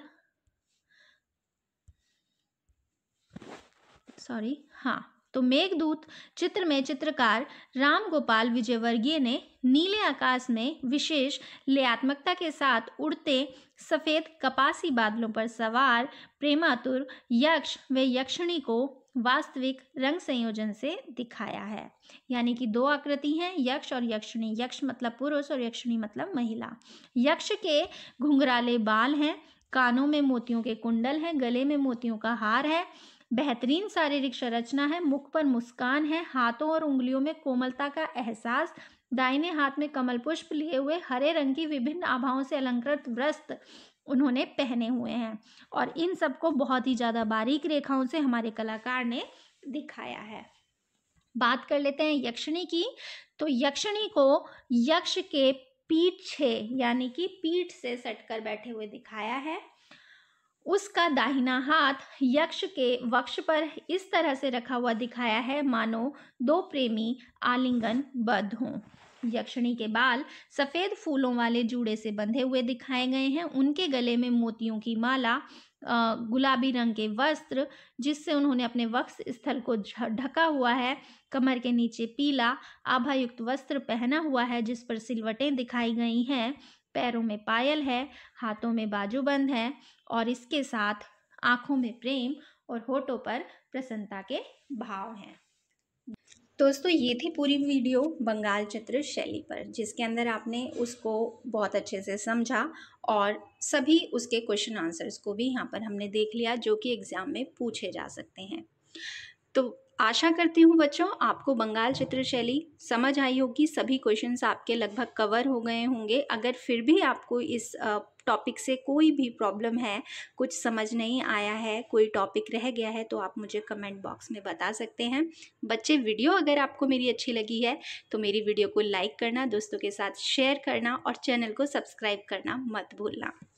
सॉरी हाँ तो मेघदूत चित्र में चित्रकार राम गोपाल विजयवर्गीय ने नीले आकाश में विशेष लयात्मकता के साथ उड़ते सफ़ेद कपासी बादलों पर सवार प्रेमातुर यक्ष व यक्षिणी को वास्तविक रंग संयोजन से दिखाया है यानी कि दो आकृति हैं यक्ष और यक्षिणी यक्ष मतलब पुरुष और यक्षिणी मतलब महिला यक्ष के घुंघराले बाल हैं कानों में मोतियों के कुंडल हैं गले में मोतियों का हार है बेहतरीन शारीरिक संरचना है मुख पर मुस्कान है हाथों और उंगलियों में कोमलता का एहसास दाहिने हाथ में कमल पुष्प लिए हुए हरे रंग की विभिन्न आभाओं से अलंकृत व्रस्त उन्होंने पहने हुए हैं और इन सबको बहुत ही ज़्यादा बारीक रेखाओं से हमारे कलाकार ने दिखाया है बात कर लेते हैं यक्षिणी की तो यक्षिणी को यक्ष के पीछे यानी कि पीठ से सट कर बैठे हुए दिखाया है उसका दाहिना हाथ यक्ष के वक्ष पर इस तरह से रखा हुआ दिखाया है मानो दो प्रेमी आलिंगन बद्ध हों यक्षिणी के बाल सफ़ेद फूलों वाले जूड़े से बंधे हुए दिखाए गए हैं उनके गले में मोतियों की माला गुलाबी रंग के वस्त्र जिससे उन्होंने अपने वक्ष स्थल को ढका हुआ है कमर के नीचे पीला आभायुक्त वस्त्र पहना हुआ है जिस पर सिलवटें दिखाई गई हैं पैरों में पायल है हाथों में बाजूबंद है और इसके साथ आंखों में प्रेम और होठों पर प्रसन्नता के भाव हैं दोस्तों ये थी पूरी वीडियो बंगाल चित्र शैली पर जिसके अंदर आपने उसको बहुत अच्छे से समझा और सभी उसके क्वेश्चन आंसर्स को भी यहाँ पर हमने देख लिया जो कि एग्ज़ाम में पूछे जा सकते हैं तो आशा करती हूँ बच्चों आपको बंगाल चित्रशैली समझ आई होगी सभी क्वेश्चंस आपके लगभग कवर हो गए होंगे अगर फिर भी आपको इस टॉपिक से कोई भी प्रॉब्लम है कुछ समझ नहीं आया है कोई टॉपिक रह गया है तो आप मुझे कमेंट बॉक्स में बता सकते हैं बच्चे वीडियो अगर आपको मेरी अच्छी लगी है तो मेरी वीडियो को लाइक करना दोस्तों के साथ शेयर करना और चैनल को सब्सक्राइब करना मत भूलना